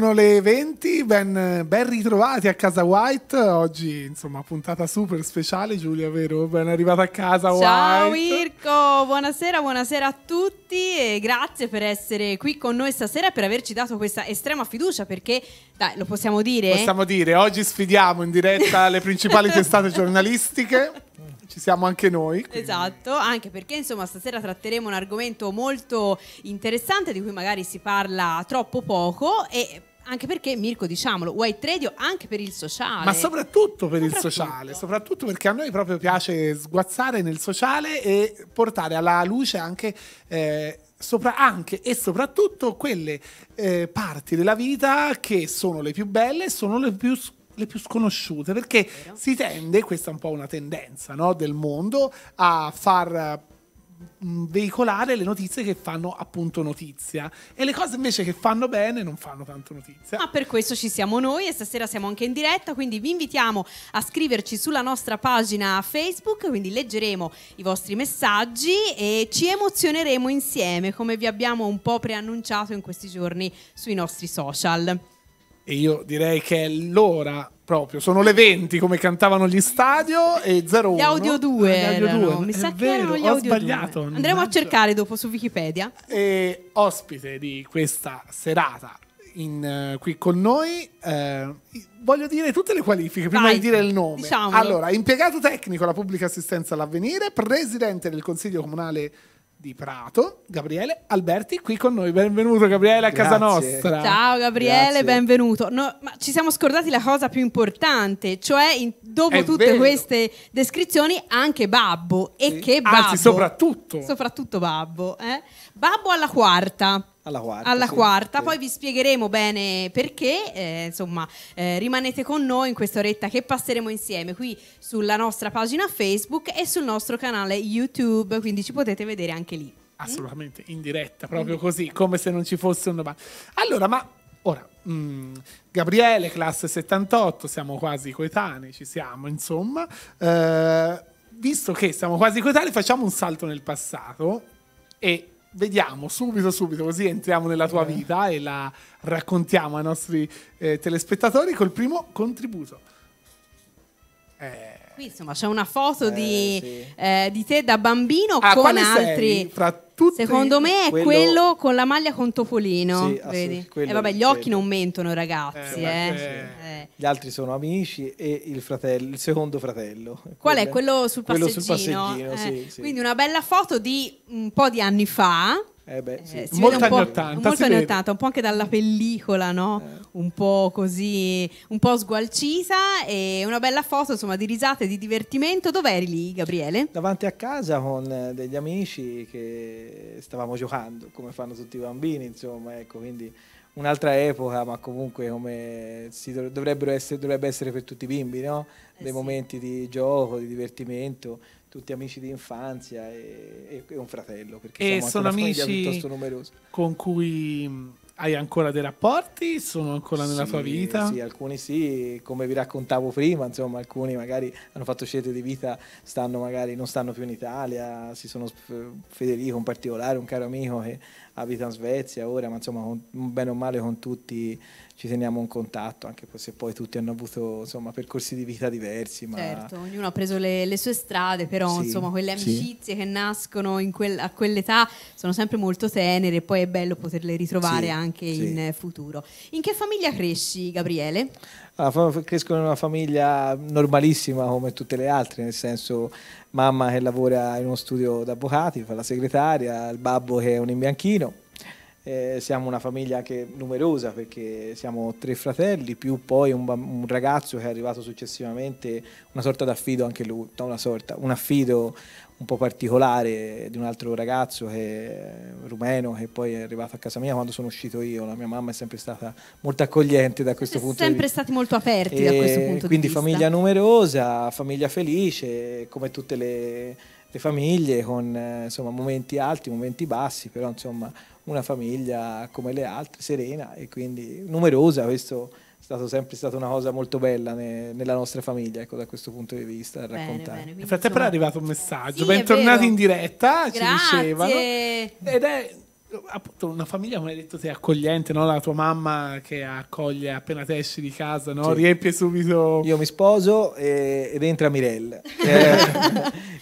Sono le 20, ben, ben, ritrovati a casa White. Oggi, insomma, puntata super speciale. Giulia, vero? Ben arrivata a casa Ciao, White. Ciao Irko, buonasera, buonasera a tutti e grazie per essere qui con noi stasera e per averci dato questa estrema fiducia perché, dai, lo possiamo dire. Possiamo dire, oggi sfidiamo in diretta le principali testate giornalistiche ci siamo anche noi. Quindi. Esatto, anche perché insomma stasera tratteremo un argomento molto interessante di cui magari si parla troppo poco e anche perché Mirko, diciamolo, white radio anche per il sociale. Ma soprattutto per soprattutto. il sociale, soprattutto perché a noi proprio piace sguazzare nel sociale e portare alla luce anche... Eh, Sopra anche e soprattutto quelle eh, parti della vita che sono le più belle, sono le più le più sconosciute, perché si tende, questa è un po' una tendenza no, del mondo, a far Mm, veicolare le notizie che fanno appunto notizia e le cose invece che fanno bene non fanno tanto notizia. Ma per questo ci siamo noi e stasera siamo anche in diretta, quindi vi invitiamo a scriverci sulla nostra pagina Facebook, quindi leggeremo i vostri messaggi e ci emozioneremo insieme come vi abbiamo un po' preannunciato in questi giorni sui nostri social. E io direi che è l'ora proprio, sono le 20 come cantavano gli stadio e 01. Gli audio 2. Eh, ah, gli audio 2. Mi sa che erano gli audio sbagliato. 2. Andremo a cercare dopo su Wikipedia. E ospite di questa serata in, uh, qui con noi. Uh, voglio dire tutte le qualifiche prima Vai, di dire il nome. Diciamolo. Allora, impiegato tecnico alla pubblica assistenza all'avvenire, presidente del consiglio comunale di Prato, Gabriele Alberti, qui con noi. Benvenuto Gabriele a casa Grazie. nostra. Ciao Gabriele, Grazie. benvenuto. No, ma ci siamo scordati la cosa più importante, cioè in, dopo È tutte vero. queste descrizioni anche Babbo. E sì. che Babbo. Anzi, soprattutto. Soprattutto Babbo. Eh? Babbo alla quarta. Alla quarta. Alla sì, quarta. Sì. poi vi spiegheremo bene perché, eh, insomma eh, rimanete con noi in questa oretta che passeremo insieme qui sulla nostra pagina Facebook e sul nostro canale YouTube, quindi ci potete vedere anche lì. Mm? Assolutamente, in diretta, proprio mm. così, come se non ci fosse un domani Allora, ma ora, mh, mm, Gabriele, classe 78, siamo quasi coetanei, ci siamo, insomma. Eh, visto che siamo quasi coetanei, facciamo un salto nel passato e vediamo subito, subito, così entriamo nella tua eh. vita e la raccontiamo ai nostri eh, telespettatori col primo contributo. Eh, qui insomma c'è una foto eh, di, sì. eh, di, te da bambino ah, con altri. Secondo me è quello... quello... con la maglia con Topolino. Sì, vedi? Eh, vabbè, gli occhi quello. non mentono, ragazzi. Eh, eh. Eh. Gli altri sono amici e il, fratello, il secondo fratello. Qual è? Quello sul passeggino? Quello sul passeggino sì, Quindi una bella foto di un po' di anni fa eh beh, eh, sì. eh, molto anni 80. Molto anni 80, un po' anche dalla pellicola, no? Eh. Un po' così, un po' sgualcisa e una bella foto, insomma, di risate, e di divertimento. Dov'eri lì, Gabriele? Davanti a casa con eh, degli amici che stavamo giocando, come fanno tutti i bambini, insomma, ecco, quindi un'altra epoca, ma comunque come si dovrebbero essere, dovrebbe essere per tutti i bimbi, no? Eh Dei sì. momenti di gioco, di divertimento tutti amici di infanzia e, e un fratello, perché e sono amici con cui mm, hai ancora dei rapporti? Sono ancora nella sì, tua vita? Sì, alcuni sì, come vi raccontavo prima, insomma, alcuni magari hanno fatto scelte di vita, stanno magari, non stanno più in Italia, si sono Federico in particolare, un caro amico che abita in Svezia ora, ma insomma con, bene o male con tutti ci teniamo in contatto, anche se poi tutti hanno avuto insomma, percorsi di vita diversi. Ma... Certo, ognuno ha preso le, le sue strade, però sì, insomma quelle amicizie sì. che nascono quel, a quell'età sono sempre molto tenere e poi è bello poterle ritrovare sì, anche in futuro. In che famiglia cresci, Gabriele? Ah, crescono in una famiglia normalissima come tutte le altre, nel senso mamma che lavora in uno studio d'avvocati, fa la segretaria, il babbo che è un imbianchino, eh, siamo una famiglia anche numerosa perché siamo tre fratelli più poi un, un ragazzo che è arrivato successivamente, una sorta d'affido anche lui, no una sorta, un affido un po' particolare di un altro ragazzo che rumeno che poi è arrivato a casa mia quando sono uscito io. La mia mamma è sempre stata molto accogliente da questo punto di vista. Sempre stati molto aperti e da questo punto di vista. Quindi famiglia numerosa, famiglia felice, come tutte le, le famiglie, con eh, insomma, momenti alti, momenti bassi, però insomma una famiglia come le altre, serena e quindi numerosa, questo è stato sempre stata una cosa molto bella ne, nella nostra famiglia, ecco, da questo punto di vista, da raccontare. Bene, Nel frattempo è arrivato un messaggio, sì, bentornati in diretta, Grazie. ci dicevano, ed è appunto una famiglia come hai detto te accogliente no? la tua mamma che accoglie appena te esci di casa no? sì. riempie subito io mi sposo e, ed entra Mirelle eh,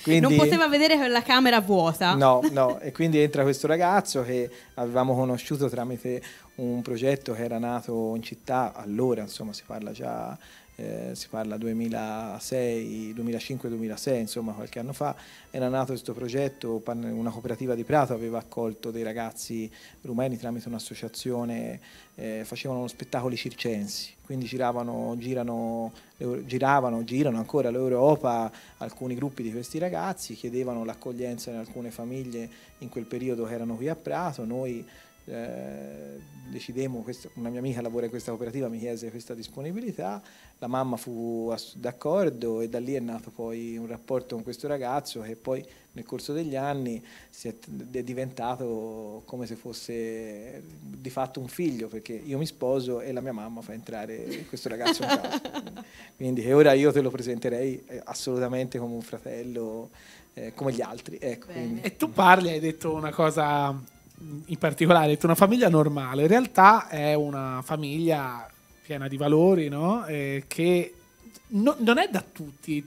quindi... non poteva vedere quella camera vuota no no e quindi entra questo ragazzo che avevamo conosciuto tramite un progetto che era nato in città allora insomma si parla già eh, si parla 2006, 2005-2006, insomma qualche anno fa, era nato questo progetto, una cooperativa di Prato aveva accolto dei ragazzi rumeni tramite un'associazione, eh, facevano spettacoli circensi, quindi giravano, girano, giravano, girano ancora l'Europa alcuni gruppi di questi ragazzi, chiedevano l'accoglienza in alcune famiglie in quel periodo che erano qui a Prato, noi eh, decidemmo, una mia amica lavora in questa cooperativa, mi chiese questa disponibilità, la mamma fu d'accordo e da lì è nato poi un rapporto con questo ragazzo che poi nel corso degli anni è, è, diventato come se fosse di fatto un figlio, perché io mi sposo e la mia mamma fa entrare questo ragazzo in casa. Quindi ora io te lo presenterei eh, assolutamente come un fratello, eh, come gli altri. Ecco, e tu parli, hai detto una cosa in particolare, detto una famiglia normale, in realtà è una famiglia piena di valori, no? eh, che no, non è da tutti.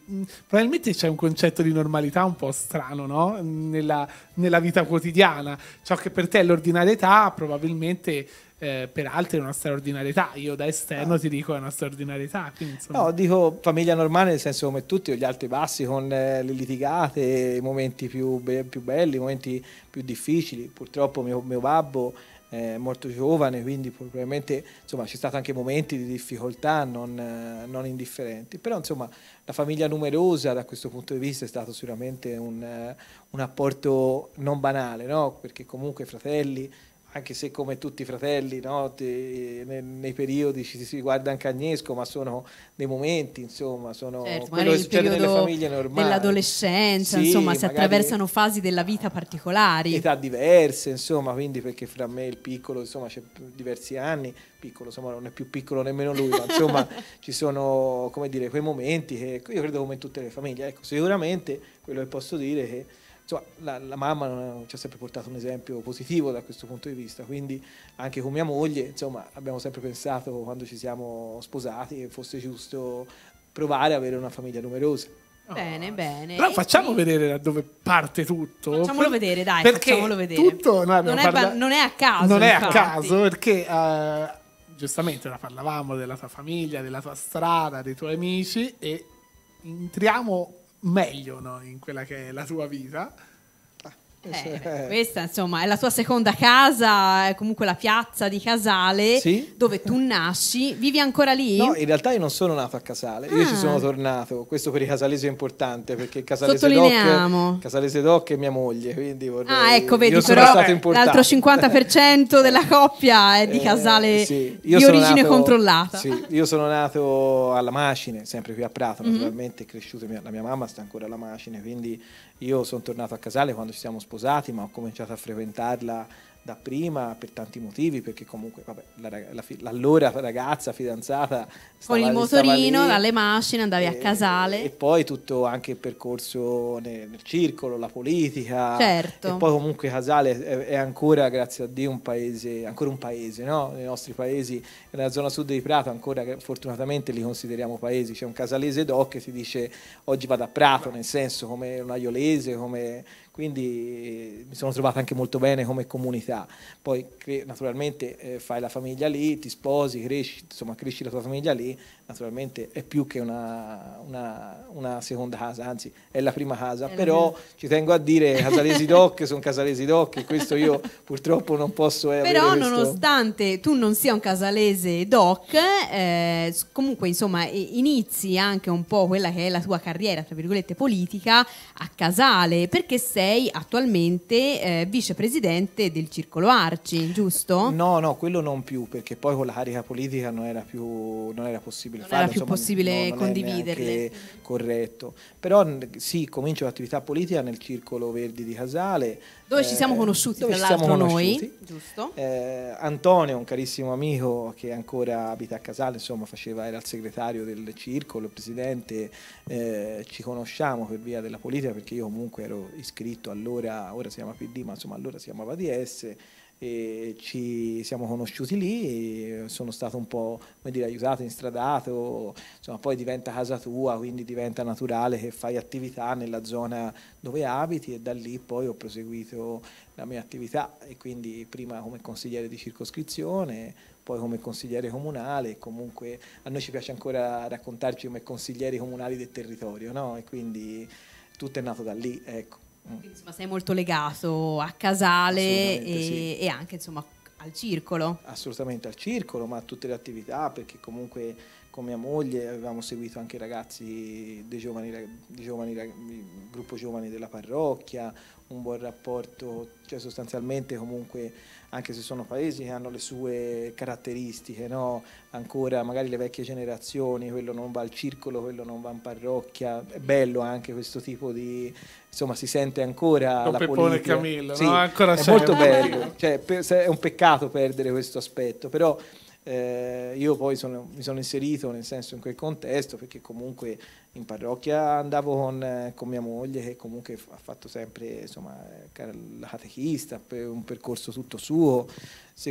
Probabilmente c'è un concetto di normalità un po' strano, no? nella, nella, vita quotidiana. Ciò che per te è l'ordinarietà, probabilmente eh, per altri è una straordinarietà. Io da esterno ah. ti dico è una straordinarietà. Quindi, no, dico famiglia normale nel senso come tutti, gli alti bassi con eh, le litigate, i momenti più, be- più, belli, i momenti più difficili. Purtroppo mio, mio babbo eh, è molto giovane, quindi probabilmente insomma, c'è stato anche momenti di difficoltà non, eh, non, indifferenti. Però insomma la famiglia numerosa da questo punto di vista è stato sicuramente un, eh, un apporto non banale, no? perché comunque fratelli anche se come tutti i fratelli no, te, nei, nei, periodi ci si guarda anche Agnesco, ma sono dei momenti, insomma, sono certo, quello che succede nelle famiglie normali. Nell'adolescenza, sì, insomma, si attraversano fasi della vita particolari. Età diverse, insomma, quindi perché fra me e il piccolo, insomma, c'è diversi anni, piccolo, insomma, non è più piccolo nemmeno lui, ma insomma, ci sono, come dire, quei momenti che io credo come in tutte le famiglie, ecco, sicuramente quello che posso dire è che insomma, la, la, mamma ci ha sempre portato un esempio positivo da questo punto di vista, quindi anche con mia moglie insomma, abbiamo sempre pensato quando ci siamo sposati che fosse giusto provare ad avere una famiglia numerosa. Oh. Bene, bene. Però facciamo e... vedere da dove parte tutto. Facciamolo per... vedere, dai, perché facciamolo vedere. Tutto non, non, è, parla... non, è, a caso. Non infatti. è a caso perché uh, giustamente la parlavamo della tua famiglia, della tua strada, dei tuoi amici e entriamo meglio no? in quella che è la tua vita eh, eh, eh, questa insomma è la tua seconda casa, è comunque la piazza di Casale sì? dove tu nasci, vivi ancora lì? No, in realtà io non sono nato a Casale, ah. io ci sono ah. tornato, questo per i casalesi è importante perché Casalese Doc, Casalese Doc è mia moglie, quindi vorrei... Ah ecco, vedi io però l'altro 50% della coppia è di eh, Casale eh, sì. di origine nato, controllata. Sì, io sono nato alla Macine, sempre qui a Prato, mm-hmm. naturalmente, è cresciuto, mia, la mia mamma sta ancora alla Macine, quindi io sono tornato a Casale quando ci siamo sposati, ma ho cominciato a frequentarla da prima per tanti motivi, perché comunque vabbè, la, la, l'allora ragazza fidanzata stava, con il motorino, dalle macchine andavi e, a casale e poi tutto anche il percorso nel, nel circolo, la politica, certo. e poi comunque Casale è, è, ancora grazie a Dio un paese, ancora un paese, no? Nei nostri paesi, nella zona sud di Prato ancora fortunatamente li consideriamo paesi, c'è un casalese doc che ti dice oggi vado a Prato, nel senso come una iolese, come quindi eh, mi sono trovato anche molto bene come comunità. Poi naturalmente eh, fai la famiglia lì, ti sposi, cresci, insomma cresci la tua famiglia lì, naturalmente è più che una, una, una, seconda casa, anzi è la prima casa, è però ci tengo a dire Casalesi Doc sono Casalesi Doc e questo io purtroppo non posso Però nonostante tu non sia un Casalese Doc, eh, comunque insomma inizi anche un po' quella che è la tua carriera, tra virgolette, politica a Casale, perché sei attualmente eh, vicepresidente del Circolo Arci, giusto? No, no, quello non più, perché poi con la carica politica non era più non era possibile non farlo. era più Insomma, possibile non, condividerle. Corretto. Però sì, comincio l'attività politica nel Circolo Verdi di Casale. Dove eh, ci siamo eh, conosciuti, tra l'altro, noi. Giusto. Eh, Antonio, un carissimo amico che ancora abita a Casale, insomma, faceva, era il segretario del Circolo, il presidente. Eh, ci conosciamo per via della politica perché io comunque ero iscritto allora, ora si chiama PD, ma insomma allora si chiamava DS e ci siamo conosciuti lì, sono stato un po' come dire, aiutato, instradato, insomma, poi diventa casa tua, quindi diventa naturale che fai attività nella zona dove abiti e da lì poi ho proseguito la mia attività e quindi prima come consigliere di circoscrizione, poi come consigliere comunale, comunque a noi ci piace ancora raccontarci come consiglieri comunali del territorio no? e quindi tutto è nato da lì. Ecco. Mm. Quindi insomma sei molto legato a Casale e, sì. e, anche insomma al circolo. Assolutamente al circolo, ma a tutte le attività, perché comunque con mia moglie avevamo seguito anche i ragazzi dei giovani, dei giovani, gruppo giovani della parrocchia un buon rapporto, cioè sostanzialmente comunque anche se sono paesi che hanno le sue caratteristiche, no? ancora magari le vecchie generazioni, quello non va al circolo, quello non va in parrocchia, è bello anche questo tipo di, insomma si sente ancora Con la Peppone politica. Camillo, sì, no? ancora è molto bello, cioè, è un peccato perdere questo aspetto, però... Eh, io poi sono, mi sono inserito nel senso in quel contesto perché comunque in parrocchia andavo con, eh, con, mia moglie che comunque ha fatto sempre insomma, eh, la catechista, un percorso tutto suo,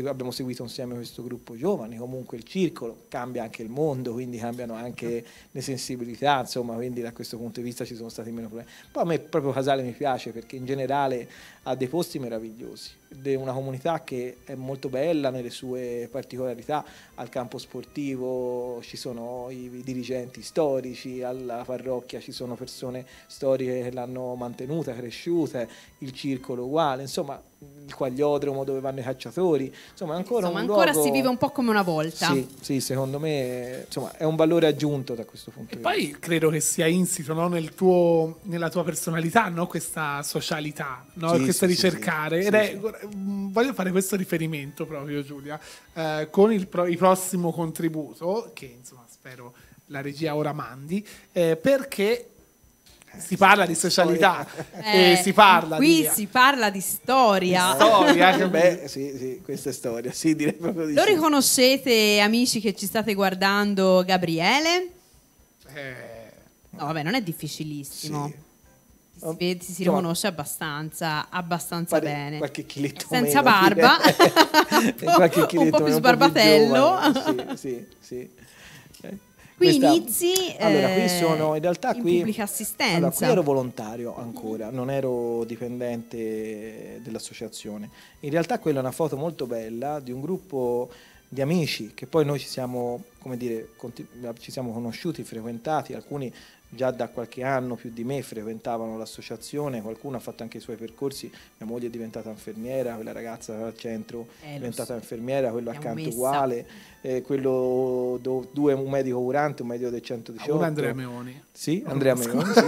abbiamo seguito insieme questo gruppo giovani, comunque il circolo cambia anche il mondo, quindi cambiano anche le sensibilità, insomma, quindi da questo punto di vista ci sono stati meno problemi. Poi a me proprio Casale mi piace perché in generale ha dei posti meravigliosi, è una comunità che è molto bella nelle sue particolarità, al campo sportivo ci sono i dirigenti storici, al della parrocchia ci sono persone storiche che l'hanno mantenuta, cresciuta, il circolo uguale, insomma il quagliodromo dove vanno i cacciatori, insomma ancora, insomma, ancora luogo... si vive un po' come una volta. Sì, sì secondo me insomma, è un valore aggiunto da questo punto e di poi vista. Poi credo che sia insito no? Nel tuo, nella tua personalità no? questa socialità, no? sì, questa sì, ricercare. Ed è, Voglio fare questo riferimento proprio Giulia, eh, con il pro- prossimo contributo che insomma spero la regia ora mandi, eh, perché si parla di socialità, eh, eh si parla qui di... si parla di storia. storia, che beh, sì, sì, questa è storia, sì, direi proprio di Lo sì. riconoscete, amici che ci state guardando, Gabriele? Eh, no, vabbè, non è difficilissimo. Sì. Si, si, riconosce abbastanza, abbastanza pare, bene. Qualche chiletto Senza meno, barba, un po', più sbarbatello. Po più giovane, sì, sì, sì. Okay. Qui Questa, inizi allora, qui eh, sono, in, realtà, in qui, pubblica assistenza. Allora, qui ero volontario ancora, non ero dipendente dell'associazione. In realtà quella è una foto molto bella di un gruppo di amici che poi noi ci siamo, come dire, ci siamo conosciuti, frequentati, alcuni già da qualche anno più di me frequentavano l'associazione, qualcuno ha fatto anche i suoi percorsi, mia moglie è diventata infermiera, quella ragazza al centro è eh, diventata infermiera, quello accanto messa. uguale, eh, quello do, due un medico curante, un medico del 118. Ah, Uno Andrea Meoni. Sì, Andrea Meoni, sì,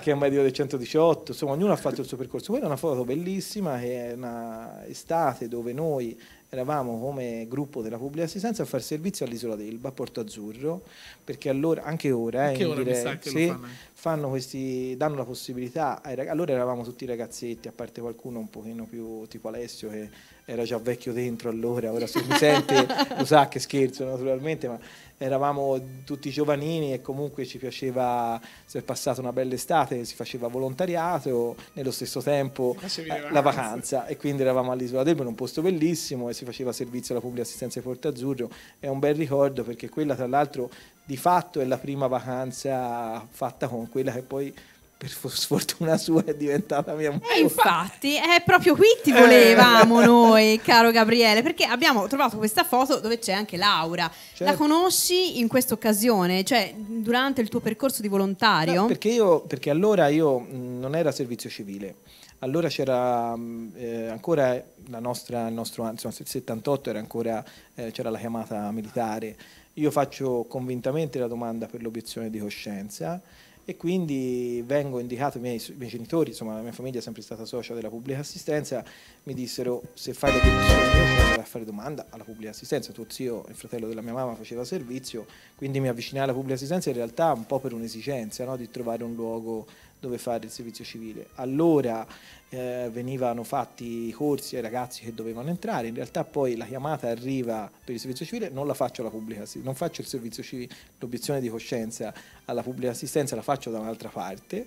che è un medico del 118, insomma ognuno ha fatto il suo percorso. Quella è una foto bellissima che è estate dove noi eravamo come gruppo della pubblica assistenza a fare servizio all'isola d'Elba, a Porto Azzurro, perché allora, anche ora, anche eh, ora direi, sì, fanno. Fanno questi, danno la possibilità, ai, allora eravamo tutti ragazzetti, a parte qualcuno un pochino più tipo Alessio che era già vecchio dentro allora, ora se mi sente lo sa che scherzo naturalmente, ma eravamo tutti giovanini e comunque ci piaceva, si è passata una bella estate, si faceva volontariato, nello stesso tempo eh, la vacanza e quindi eravamo all'isola del in un posto bellissimo e si faceva servizio alla pubblica assistenza di Porto Azzurro, è un bel ricordo perché quella tra l'altro di fatto è la prima vacanza fatta con quella che poi per sfortuna sua è diventata mia moglie. E eh, infatti è proprio qui ti volevamo eh. noi, caro Gabriele, perché abbiamo trovato questa foto dove c'è anche Laura. Certo. La conosci in questa occasione, cioè durante il tuo percorso di volontario? No, perché, io, perché allora io non era servizio civile. Allora c'era eh, ancora la nostra, il nostro, insomma, il 78 era ancora, eh, c'era la chiamata militare. Io faccio convintamente la domanda per l'obiezione di coscienza e quindi vengo indicato, i miei, i miei, genitori, insomma la mia famiglia è sempre stata socia della pubblica assistenza, mi dissero se fai la deduzione vai a fare domanda alla pubblica assistenza, tuo zio, il fratello della mia mamma faceva servizio, quindi mi avvicinai alla pubblica assistenza in realtà un po' per un'esigenza no? di trovare un luogo dove fare il servizio civile. Allora eh, venivano fatti i corsi ai ragazzi che dovevano entrare, in realtà poi la chiamata arriva per il servizio civile, non la faccio alla pubblica assistenza, non faccio il servizio civile, l'obiezione di coscienza alla pubblica assistenza la faccio da un'altra parte,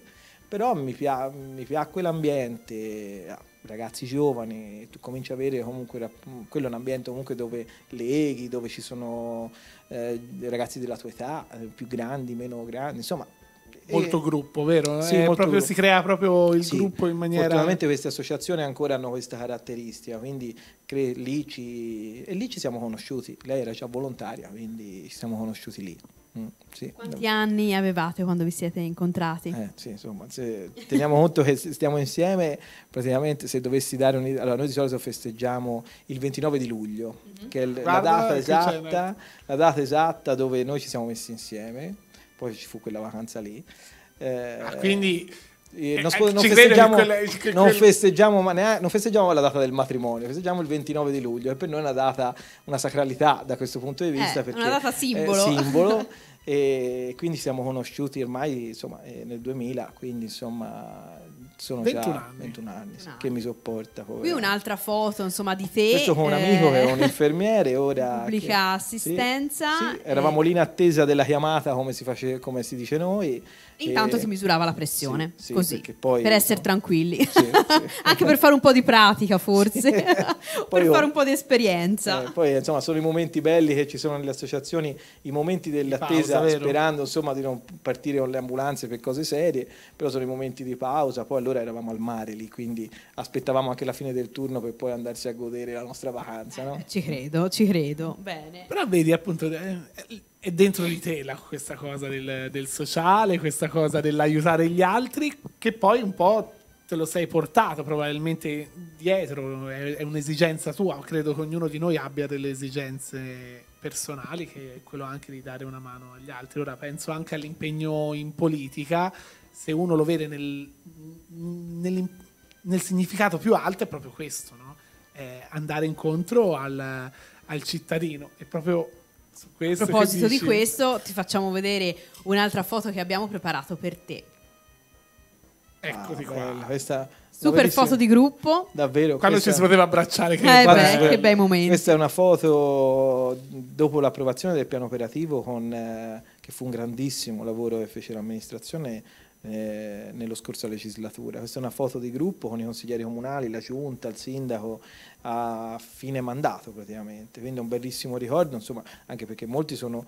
però mi, pia- mi piacque l'ambiente, ah, ragazzi giovani, tu cominci a avere comunque, quello è un ambiente comunque dove leghi, dove ci sono eh, ragazzi della tua età, eh, più grandi, meno grandi, insomma molto gruppo, vero? Sì, eh, proprio, gruppo. Si crea proprio il sì, gruppo in maniera... Fortunatamente queste associazioni ancora hanno questa caratteristica, quindi cre- lì ci... e lì ci siamo conosciuti, lei era già volontaria, quindi ci siamo conosciuti lì. Mm, sì. Quanti anni avevate quando vi siete incontrati? Eh, sì, insomma, teniamo conto che stiamo insieme, praticamente se dovessi dare un'idea, allora noi di solito festeggiamo il 29 di luglio, mm-hmm. che è Guarda la data, esatta, la data esatta dove noi ci siamo messi insieme poi ci fu quella vacanza lì. Eh, ah, quindi non, eh, eh, festeggiamo, non, festeggiamo, la data del matrimonio, festeggiamo il 29 di luglio, e per noi è una data, una sacralità da questo punto di eh, vista. Eh, una data simbolo. simbolo e quindi siamo conosciuti ormai insomma, nel 2000, quindi insomma sono 21 anni, 21 anni, 21 che mi sopporta. Povero. Qui un'altra foto insomma di te. Questo con un amico che è un eh, infermiere, ora... Pubblica che, assistenza. Sì, sì, eh. eravamo e... lì in attesa della chiamata come si, face, come si dice noi. Intanto e... si misurava la pressione, sì, così, poi, per essere no. tranquilli. Anche per fare un po' di pratica forse, per io... fare un po' di esperienza. Eh, poi insomma sono i momenti belli che ci sono nelle associazioni, i momenti dell'attesa pausa, sperando insomma di non partire con le ambulanze per cose serie, però sono i momenti di pausa, poi allora eravamo al mare lì, quindi aspettavamo anche la fine del turno per poi andarci a godere la nostra vacanza. No? Eh, ci credo, ci credo. Bene. Però vedi appunto eh, è dentro di te la, questa cosa del, del, sociale, questa cosa dell'aiutare gli altri, che poi un po' te lo sei portato probabilmente dietro, è, è un'esigenza tua, credo che ognuno di noi abbia delle esigenze personali, che è quello anche di dare una mano agli altri. Ora penso anche all'impegno in politica se uno lo vede nel, nel, nel significato più alto, è proprio questo, no? eh, andare incontro al, al cittadino. È proprio su questo. a proposito di questo, ti facciamo vedere un'altra foto che abbiamo preparato per te. Eccoti ah, qua. Bella, questa Super foto di gruppo. Davvero. Quando questa... ci si poteva abbracciare. Che, eh beh, che bei momenti. Questa è una foto dopo l'approvazione del piano operativo con, eh, che fu un grandissimo lavoro che fece l'amministrazione eh, nello scorso legislatura. Questa è una foto di gruppo con i consiglieri comunali, la giunta, il sindaco a fine mandato praticamente, quindi è un bellissimo ricordo, insomma, anche perché molti sono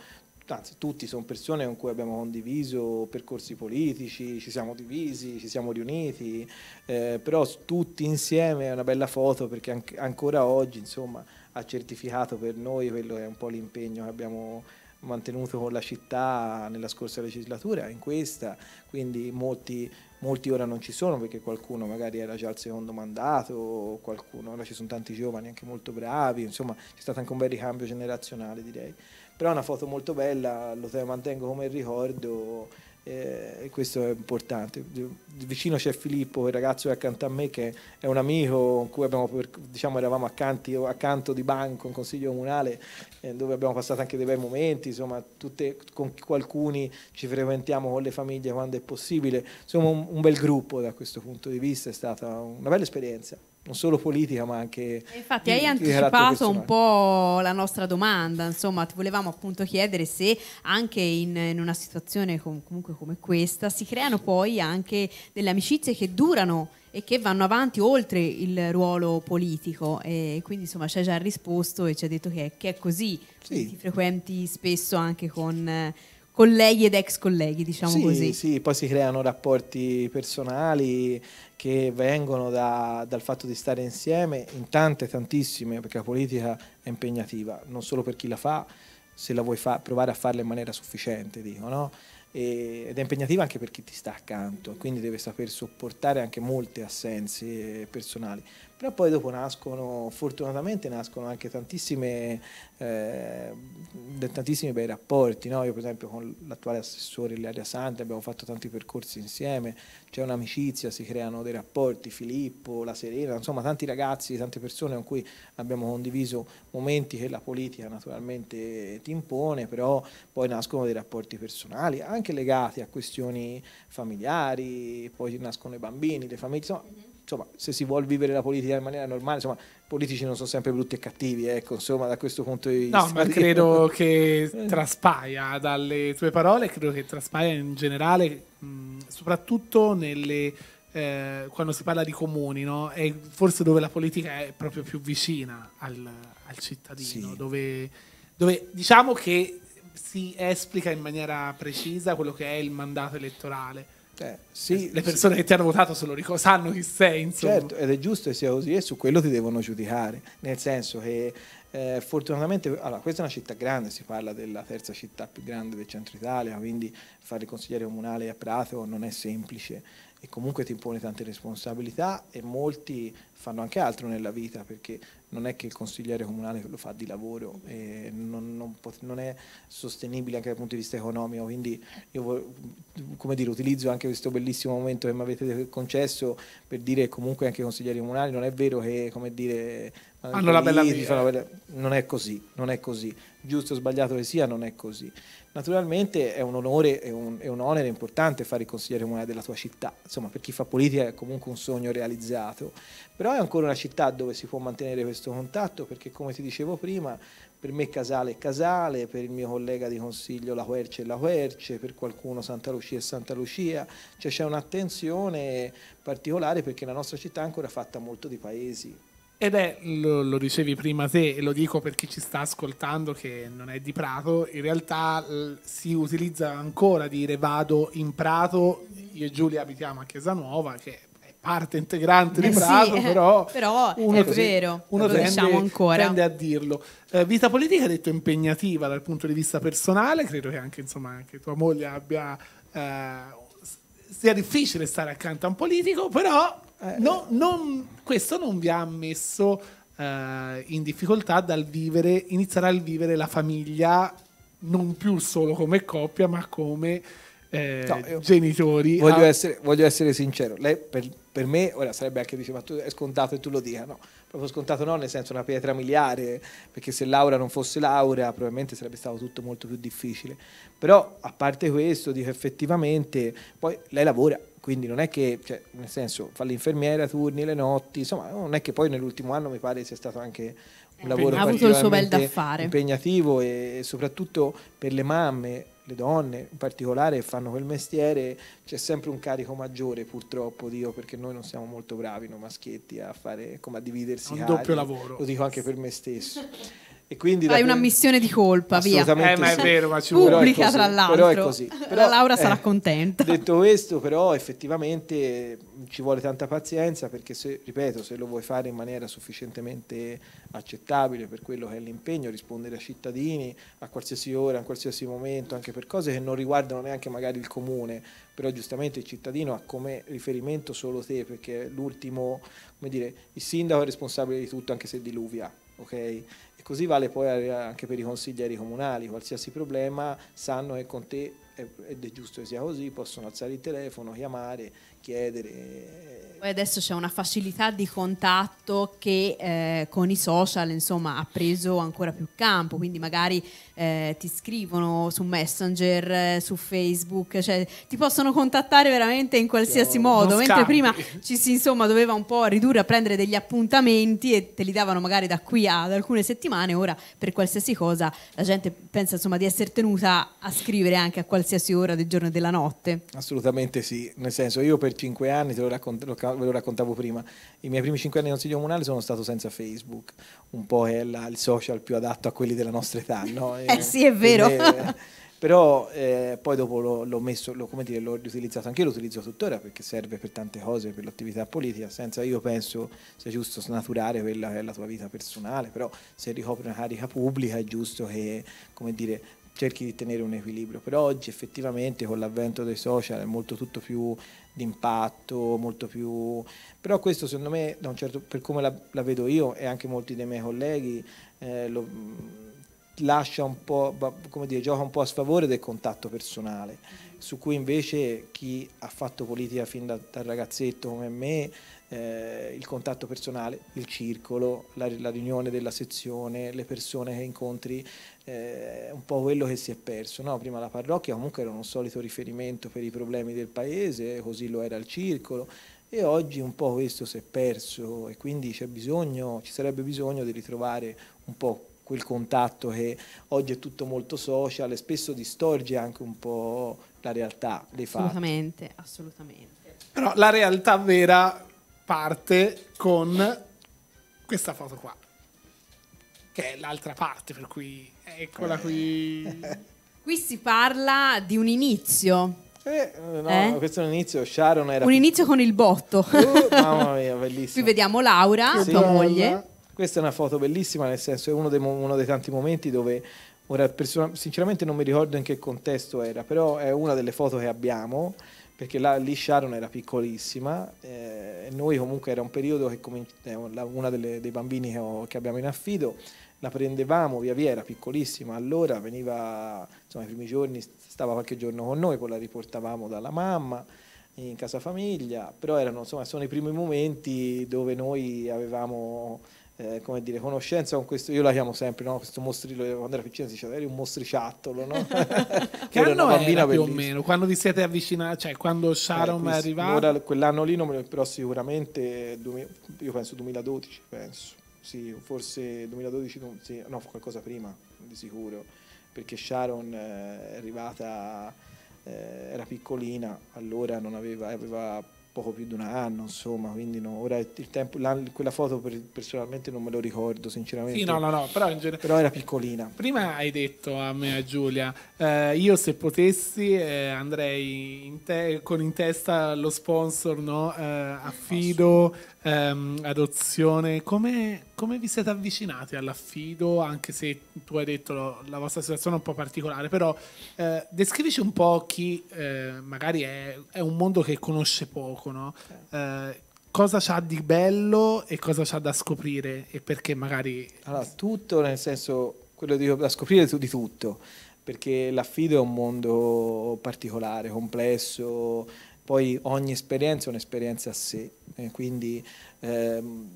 anzi tutti sono persone con cui abbiamo condiviso percorsi politici, ci siamo divisi, ci siamo riuniti, eh, però tutti insieme è una bella foto perché anche, ancora oggi insomma, ha certificato per noi quello che è un po' l'impegno che abbiamo mantenuto con la città nella scorsa legislatura, in questa, quindi molti, molti, ora non ci sono perché qualcuno magari era già al secondo mandato, qualcuno, ora ci sono tanti giovani anche molto bravi, insomma c'è stato anche un bel ricambio generazionale direi. Però è una foto molto bella, lo mantengo come ricordo eh, questo è importante. Vicino c'è Filippo, il ragazzo che è accanto a me, che è un amico con cui abbiamo, diciamo, eravamo accanti, accanto di banco, in consiglio comunale, eh, dove abbiamo passato anche dei bei momenti, insomma, tutte, con alcuni ci frequentiamo con le famiglie quando è possibile. Insomma, un, un bel gruppo da questo punto di vista, è stata una bella esperienza non solo politica ma anche... infatti di, hai anticipato un po' la nostra domanda, insomma ti volevamo appunto chiedere se anche in, in una situazione com- comunque come questa si creano poi anche delle amicizie che durano e che vanno avanti oltre il ruolo politico e quindi insomma ci hai già risposto e ci hai detto che è, che è così, sì. ti frequenti spesso anche con colleghi ed ex colleghi, diciamo sì, così. Sì, poi si creano rapporti personali che vengono da, dal fatto di stare insieme in tante, tantissime, perché la politica è impegnativa, non solo per chi la fa, se la vuoi fa, provare a farla in maniera sufficiente, dico, no? E, ed è impegnativa anche per chi ti sta accanto, quindi deve saper sopportare anche molte assenze personali però poi dopo nascono, fortunatamente nascono anche tantissime, eh, tantissimi bei rapporti, no? io per esempio con l'attuale assessore Ilaria Santi abbiamo fatto tanti percorsi insieme, c'è un'amicizia, si creano dei rapporti, Filippo, La Serena, insomma tanti ragazzi, tante persone con cui abbiamo condiviso momenti che la politica naturalmente ti impone, però poi nascono dei rapporti personali, anche legati a questioni familiari, poi nascono i bambini, le famiglie, insomma insomma, se si vuole vivere la politica in maniera normale, insomma, i politici non sono sempre brutti e cattivi, ecco, insomma, da questo punto di vista. No, ma credo che traspaia dalle tue parole, credo che traspaia in generale, mh, soprattutto nelle, eh, quando si parla di comuni, no? È forse dove la politica è proprio più vicina al, al cittadino, sì. dove, dove diciamo che si esplica in maniera precisa quello che è il mandato elettorale cioè, sì, eh, le persone sì. che ti hanno votato lo sanno chi sei. Insomma. Certo, ed è giusto che sia così e su quello ti devono giudicare, nel senso che eh, fortunatamente, allora, questa è una città grande, si parla della terza città più grande del centro Italia, quindi fare consigliere comunale a Prato non è semplice e comunque ti impone tante responsabilità e molti fanno anche altro nella vita perché non è che il consigliere comunale lo fa di lavoro e non, non, non è sostenibile anche dal punto di vista economico quindi io come dire, utilizzo anche questo bellissimo momento che mi avete concesso per dire comunque anche i consiglieri comunali non è vero che come dire hanno la bella vita non è così non è così giusto o sbagliato che sia non è così Naturalmente è un onore e un, un, onere importante fare il consigliere comunale della tua città, insomma per chi fa politica è comunque un sogno realizzato, però è ancora una città dove si può mantenere questo contatto perché come ti dicevo prima, per me Casale è Casale, per il mio collega di consiglio La Querce è La Querce, per qualcuno Santa Lucia è Santa Lucia, cioè c'è un'attenzione particolare perché la nostra città è ancora fatta molto di paesi, ed è, lo, lo, dicevi prima te, e lo dico per chi ci sta ascoltando che non è di Prato, in realtà si utilizza ancora dire vado in Prato, io e Giulia abitiamo a Chiesa Nuova, che è parte integrante eh di Prato, sì, eh, però, però uno è tre, vero, uno lo tende, diciamo ancora. tende a dirlo. Eh, vita politica, è detto impegnativa dal punto di vista personale, credo che anche, insomma, anche tua moglie abbia... Eh, sia difficile stare accanto a un politico, però eh, no, non, questo non vi ha messo uh, in difficoltà dal vivere, iniziare a vivere la famiglia non più solo come coppia, ma come eh, no, genitori. Voglio, a... Ah. essere, voglio, essere, sincero, lei per, per, me, ora sarebbe anche dice, ma tu è scontato e tu lo dica, no, proprio scontato no, nel senso una pietra miliare, perché se Laura non fosse Laura probabilmente sarebbe stato tutto molto più difficile, però a parte questo dico effettivamente, poi lei lavora, quindi non è che, cioè, nel senso, fa l'infermiera, turni, le notti, insomma, non è che poi nell'ultimo anno mi pare sia stato anche un eh, lavoro ha avuto il suo bel da fare. impegnativo e soprattutto per le mamme, le donne in particolare che fanno quel mestiere, c'è sempre un carico maggiore purtroppo, Dio, perché noi non siamo molto bravi, noi maschietti, a fare come a dividersi. Un cari. doppio lavoro. Lo dico anche per me stesso. E quindi Hai una missione di colpa, via. Eh, ma è vero, ma ci Pubblica, così, tra l'altro. Però è così. Però, la Laura eh, sarà contenta. Detto questo, però, effettivamente eh, ci vuole tanta pazienza perché, se, ripeto, se lo vuoi fare in maniera sufficientemente accettabile per quello che è l'impegno, rispondere ai cittadini a qualsiasi ora, a qualsiasi momento, anche per cose che non riguardano neanche magari il comune, però giustamente il cittadino ha come riferimento solo te perché è l'ultimo, come dire, il sindaco è responsabile di tutto anche se diluvia, ok? E così vale poi anche per i consiglieri comunali, qualsiasi problema sanno che con te ed è giusto che sia così, possono alzare il telefono, chiamare chiedere. Poi adesso c'è una facilità di contatto che eh, con i social insomma, ha preso ancora più campo, quindi magari eh, ti scrivono su Messenger, eh, su Facebook, cioè, ti possono contattare veramente in qualsiasi Io modo, mentre prima ci si insomma, doveva un po' ridurre a prendere degli appuntamenti e te li davano magari da qui ad alcune settimane, ora per qualsiasi cosa la gente pensa insomma, di essere tenuta a scrivere anche a qualsiasi ora del giorno e della notte. Assolutamente sì, nel senso io per per cinque anni, te lo, raccont- lo ca- ve lo raccontavo prima, i miei primi cinque anni di consiglio comunale sono stato senza Facebook, un po' è la, il social più adatto a quelli della nostra età, no? eh sì, è vero. Eh, però eh, poi dopo l'ho, l'ho messo, l'ho, come dire, l'ho riutilizzato, anche io lo utilizzo tuttora perché serve per tante cose, per l'attività politica, senza io penso sia giusto snaturare quella che è la tua vita personale, però se ricopri una carica pubblica è giusto che, come dire, cerchi di tenere un equilibrio, però oggi effettivamente con l'avvento dei social è molto tutto più d'impatto, molto più... Però questo secondo me, da un certo, per come la, la, vedo io e anche molti dei miei colleghi, eh, lo, lascia un po', come dire, gioca un po' a sfavore del contatto personale, su cui invece chi ha fatto politica fin da, da ragazzetto come me, eh, il contatto personale, il circolo, la, la riunione della sezione, le persone che incontri, eh, un po' quello che si è perso. No? Prima la parrocchia comunque era un solito riferimento per i problemi del paese, così lo era il circolo e oggi un po' questo si è perso e quindi c'è bisogno, ci sarebbe bisogno di ritrovare un po' quel contatto che oggi è tutto molto social e spesso distorge anche un po' la realtà dei fatti. Assolutamente, assolutamente. Però la realtà vera parte con questa foto qua che è l'altra parte, per cui eccola eh. qui. Qui si parla di un inizio. Eh, no, eh? questo è un inizio, Sharon era... Un inizio con il botto. Uh, mamma mia, bellissimo. Qui vediamo Laura, sì, tua moglie. Questa è una foto bellissima, nel senso è uno dei, uno dei tanti momenti dove Ora, sinceramente non mi ricordo in che contesto era, però è una delle foto che abbiamo perché là, lì Sharon era piccolissima eh, e noi comunque era un periodo che comin- eh, una delle, dei bambini che, ho, che, abbiamo in affido la prendevamo via via, era piccolissima, allora veniva, insomma i primi giorni stava qualche giorno con noi, poi la riportavamo dalla mamma in casa famiglia, però erano, insomma, sono i primi momenti dove noi avevamo eh, come dire, conoscenza con questo, io la chiamo sempre, no? questo mostrillo, quando era piccina si diceva, eri un mostriciattolo, no? che era una bambina era più o meno, quando vi siete avvicinati, cioè quando eh, Sharon eh, è arrivato? Ora, quell'anno lì, però sicuramente, io penso 2012, penso, sì, forse 2012, sì, no, qualcosa prima, di sicuro, perché Sharon eh, è arrivata, eh, era piccolina, allora non aveva, aveva poco più di un anno, insomma, quindi no, ora il tempo, quella foto per, personalmente non me lo ricordo sinceramente. Sì, no, no, no, però, genere, però era piccolina. Prima hai detto a me, a Giulia, eh, io se potessi eh, andrei in te, con in testa lo sponsor, no? Eh, affido, ehm, adozione, come come vi siete avvicinati all'affido, anche se tu hai detto la vostra situazione è un po' particolare, però eh, descrivici un po' chi eh, magari è, è, un mondo che conosce poco, no? Certo. eh, cosa c'ha di bello e cosa c'ha da scoprire e perché magari... Allora, tutto nel senso, quello di, da scoprire di tutto, perché l'affido è un mondo particolare, complesso, poi ogni esperienza è un'esperienza a sé, eh, quindi... Ehm,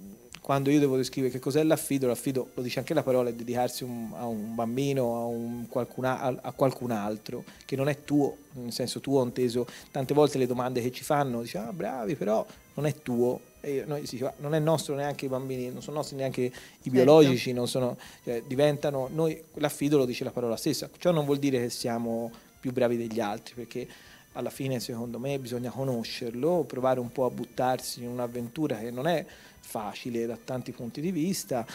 quando io devo descrivere che cos'è l'affido, l'affido lo dice anche la parola, è dedicarsi un, a un bambino, a, un qualcun, a, a, qualcun altro, che non è tuo, nel senso tuo inteso, tante volte le domande che ci fanno, dice ah bravi però non è tuo, noi, sì, non è nostro neanche i bambini, non sono nostri neanche i certo. biologici, non sono, cioè, diventano, noi, l'affido lo dice la parola stessa, ciò non vuol dire che siamo più bravi degli altri, perché alla fine secondo me bisogna conoscerlo, provare un po' a buttarsi in un'avventura che non è facile da tanti punti di vista.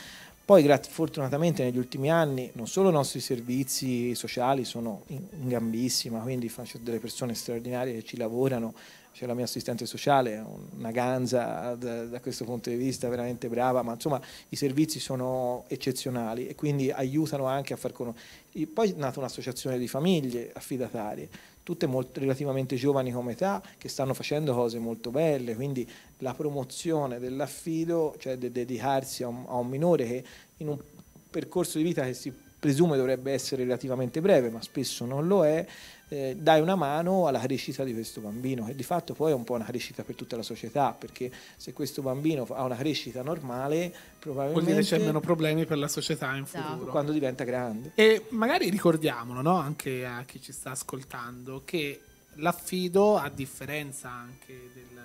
Poi fortunatamente negli ultimi anni non solo i nostri servizi sociali sono in, gambissima, quindi faccio delle persone straordinarie che ci lavorano, c'è la mia assistente sociale, una ganza da, da, questo punto di vista, veramente brava, ma insomma i servizi sono eccezionali e quindi aiutano anche a far conoscere. Poi è nata un'associazione di famiglie affidatarie, tutte molto, relativamente giovani come età, che stanno facendo cose molto belle, quindi la promozione dell'affido, cioè de dedicarsi a un, a un minore che in un percorso di vita che si presume dovrebbe essere relativamente breve, ma spesso non lo è, eh, dai una mano alla crescita di questo bambino, che di fatto poi è un po' una crescita per tutta la società, perché se questo bambino ha una crescita normale, probabilmente... Vuol dire c'è meno problemi per la società in esatto. futuro. Quando diventa grande. E magari ricordiamolo, no? anche a chi ci sta ascoltando, che l'affido, a differenza anche del,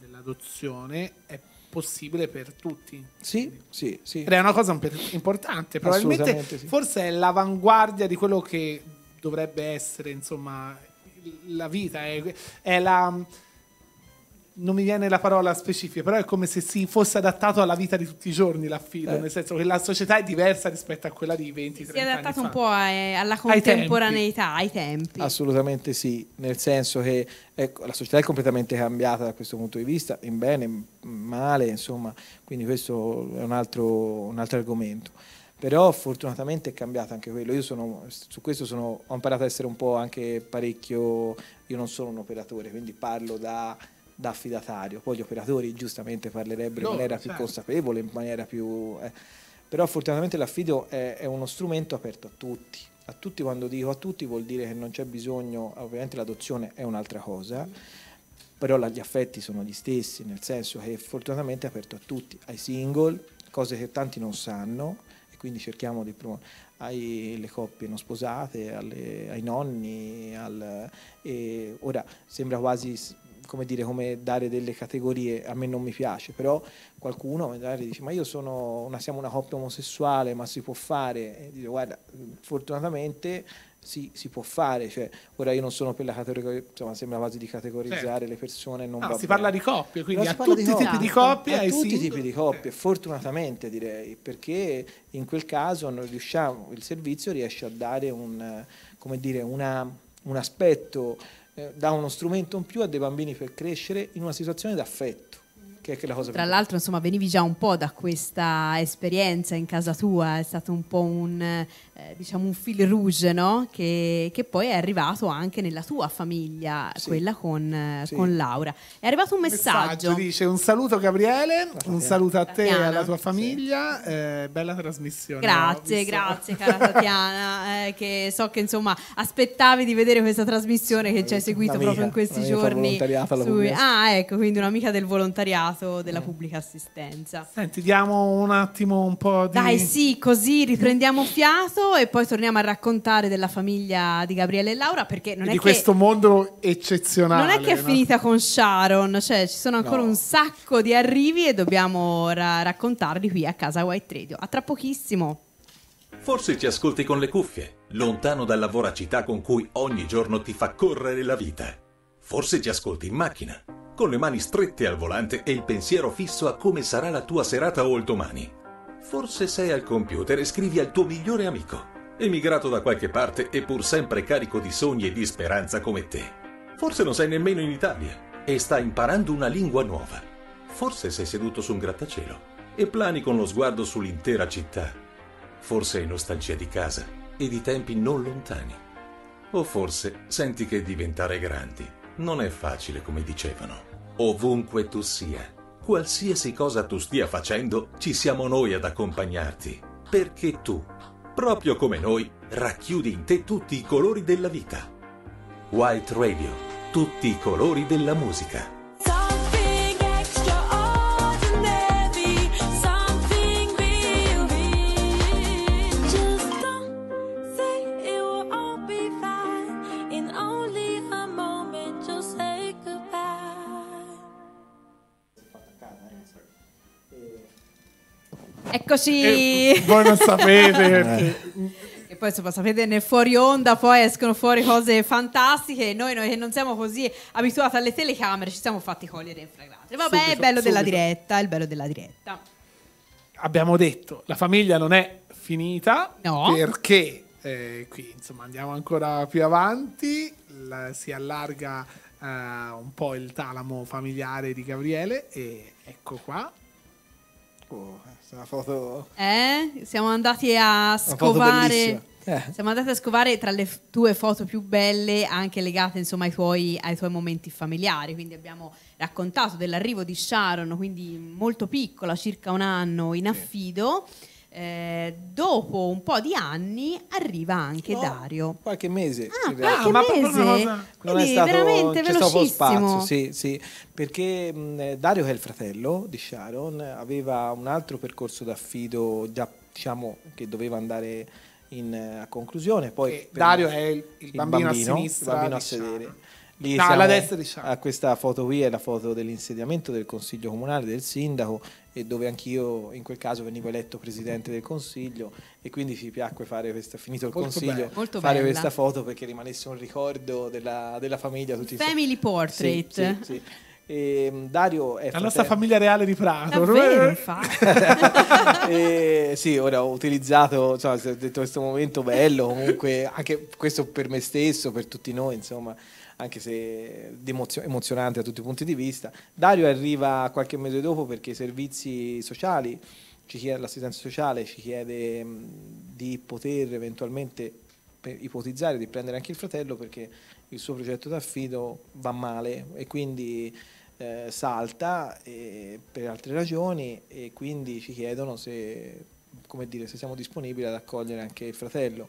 dell'adozione, è possibile per tutti. Sì, sì, sì. Ed cioè, è una cosa importante, probabilmente sì. forse è l'avanguardia di quello che dovrebbe essere, insomma, la vita. È, è la, non mi viene la parola specifica, però è come se si fosse adattato alla vita di tutti i giorni l'affido, eh. nel senso che la società è diversa rispetto a quella di 20 Si è adattato un po' a, eh, alla contemporaneità, ai tempi. ai tempi. Assolutamente sì, nel senso che ecco, la società è completamente cambiata da questo punto di vista, in bene, in male, insomma, quindi questo è un altro, un altro argomento però fortunatamente è cambiato anche quello. Io sono, su questo sono, ho imparato a essere un po' anche parecchio, io non sono un operatore, quindi parlo da, da affidatario, poi gli operatori giustamente parlerebbero no, in maniera certo. più consapevole, in maniera più... Eh. Però fortunatamente l'affido è, è uno strumento aperto a tutti, a tutti quando dico a tutti vuol dire che non c'è bisogno, ovviamente l'adozione è un'altra cosa però gli affetti sono gli stessi, nel senso che fortunatamente è aperto a tutti, ai single, cose che tanti non sanno, quindi cerchiamo di promuovere alle coppie non sposate, alle, ai nonni. Al, ora sembra quasi come dire, come dare delle categorie, a me non mi piace, però qualcuno magari dice ma io sono una, siamo una coppia omosessuale, ma si può fare? E dice, guarda, fortunatamente si, si, può fare. Cioè, ora io non sono per la categoria, insomma, sembra quasi di categorizzare certo. le persone. Non no, si parla di coppie, quindi no, a tutti i tipi di coppie. A tutti i tipi di coppie, fortunatamente direi, perché in quel caso riusciamo, il servizio riesce a dare un, dire, una, un aspetto, eh, dà uno strumento in più a dei bambini per crescere in una situazione d'affetto che, che la cosa Tra l'altro, insomma, venivi già un po' da questa esperienza in casa tua, è stato un po' un, eh, diciamo un fil rouge, no? Che, che, poi è arrivato anche nella tua famiglia, sì. quella con, eh, sì. con, Laura. È arrivato un messaggio. messaggio. Dice un saluto Gabriele, un saluto a te Tatiana. e alla tua famiglia, sì. eh, bella trasmissione. Grazie, grazie cara Tatiana, eh, che so che insomma aspettavi di vedere questa trasmissione che ci hai seguito proprio in questi giorni. Su... Ah, ecco, quindi un'amica del volontariato privato della mm. pubblica assistenza. Senti, diamo un attimo un po' di... Dai sì, così riprendiamo fiato e poi torniamo a raccontare della famiglia di Gabriele e Laura perché non e è di che... questo mondo eccezionale. Non è che è no? finita con Sharon, cioè ci sono ancora no. un sacco di arrivi e dobbiamo ra raccontarli qui a casa White Radio. A tra pochissimo. Forse ci ascolti con le cuffie, lontano dalla voracità con cui ogni giorno ti fa correre la vita. Forse ci ascolti in macchina con le mani strette al volante e il pensiero fisso a come sarà la tua serata o il domani. Forse sei al computer e scrivi al tuo migliore amico, emigrato da qualche parte e pur sempre carico di sogni e di speranza come te. Forse non sei nemmeno in Italia e stai imparando una lingua nuova. Forse sei seduto su un grattacielo e plani con lo sguardo sull'intera città. Forse hai nostalgia di casa e di tempi non lontani. O forse senti che diventare grandi non è facile come dicevano. Ovunque tu sia, qualsiasi cosa tu stia facendo, ci siamo noi ad accompagnarti, perché tu, proprio come noi, racchiudi in te tutti i colori della vita. White Radio, tutti i colori della musica. Eccoci! E voi non sapete. e poi insomma sapete nel fuori onda poi escono fuori cose fantastiche e noi, noi che non siamo così abituati alle telecamere ci siamo fatti cogliere in fragrante. Vabbè, subito, è bello subito. della diretta, è il bello della diretta. Abbiamo detto, la famiglia non è finita no. perché eh, qui insomma andiamo ancora più avanti, la, si allarga Uh, un po' il talamo familiare di Gabriele e ecco qua Oh, una foto... Eh? Siamo andati a scovare... Eh. Siamo andati a scovare tra le tue foto più belle anche legate insomma, ai, tuoi, ai tuoi momenti familiari, quindi abbiamo raccontato dell'arrivo di Sharon, quindi molto piccola, circa un anno in affido. Sì eh, dopo un po' di anni arriva anche no, Dario. Qualche mese. Ah, qualche ah, ma mese? Cosa... Non è stato, veramente c'è stato spazio, sì, sì, perché mh, eh, Dario che è il fratello di Sharon aveva un altro percorso d'affido già diciamo che doveva andare in, eh, a conclusione, poi Dario è il, il, il bambino, a sinistra, bambino a sedere. Lì no, alla destra di A questa foto qui è la foto dell'insediamento del Consiglio Comunale del Sindaco e dove anch'io in quel caso venivo eletto presidente del consiglio e quindi ci piacque fare questa, finito il molto consiglio, bella. fare questa foto perché rimanesse un ricordo della, della famiglia. Tutti Family i... portrait. Sì, sì, sì. E ehm, Dario è la fratello. nostra famiglia reale di Prato. Davvero, e, sì, ora ho utilizzato, insomma, ho detto questo momento bello, comunque anche questo per me stesso, per tutti noi, insomma, anche se emozionante da tutti i punti di vista. Dario arriva qualche mese dopo perché i servizi sociali, chiede, l'assistenza sociale ci chiede di poter eventualmente ipotizzare di prendere anche il fratello perché il suo progetto d'affido va male e quindi eh, salta e per altre ragioni e quindi ci chiedono se, dire, se siamo disponibili ad accogliere anche il fratello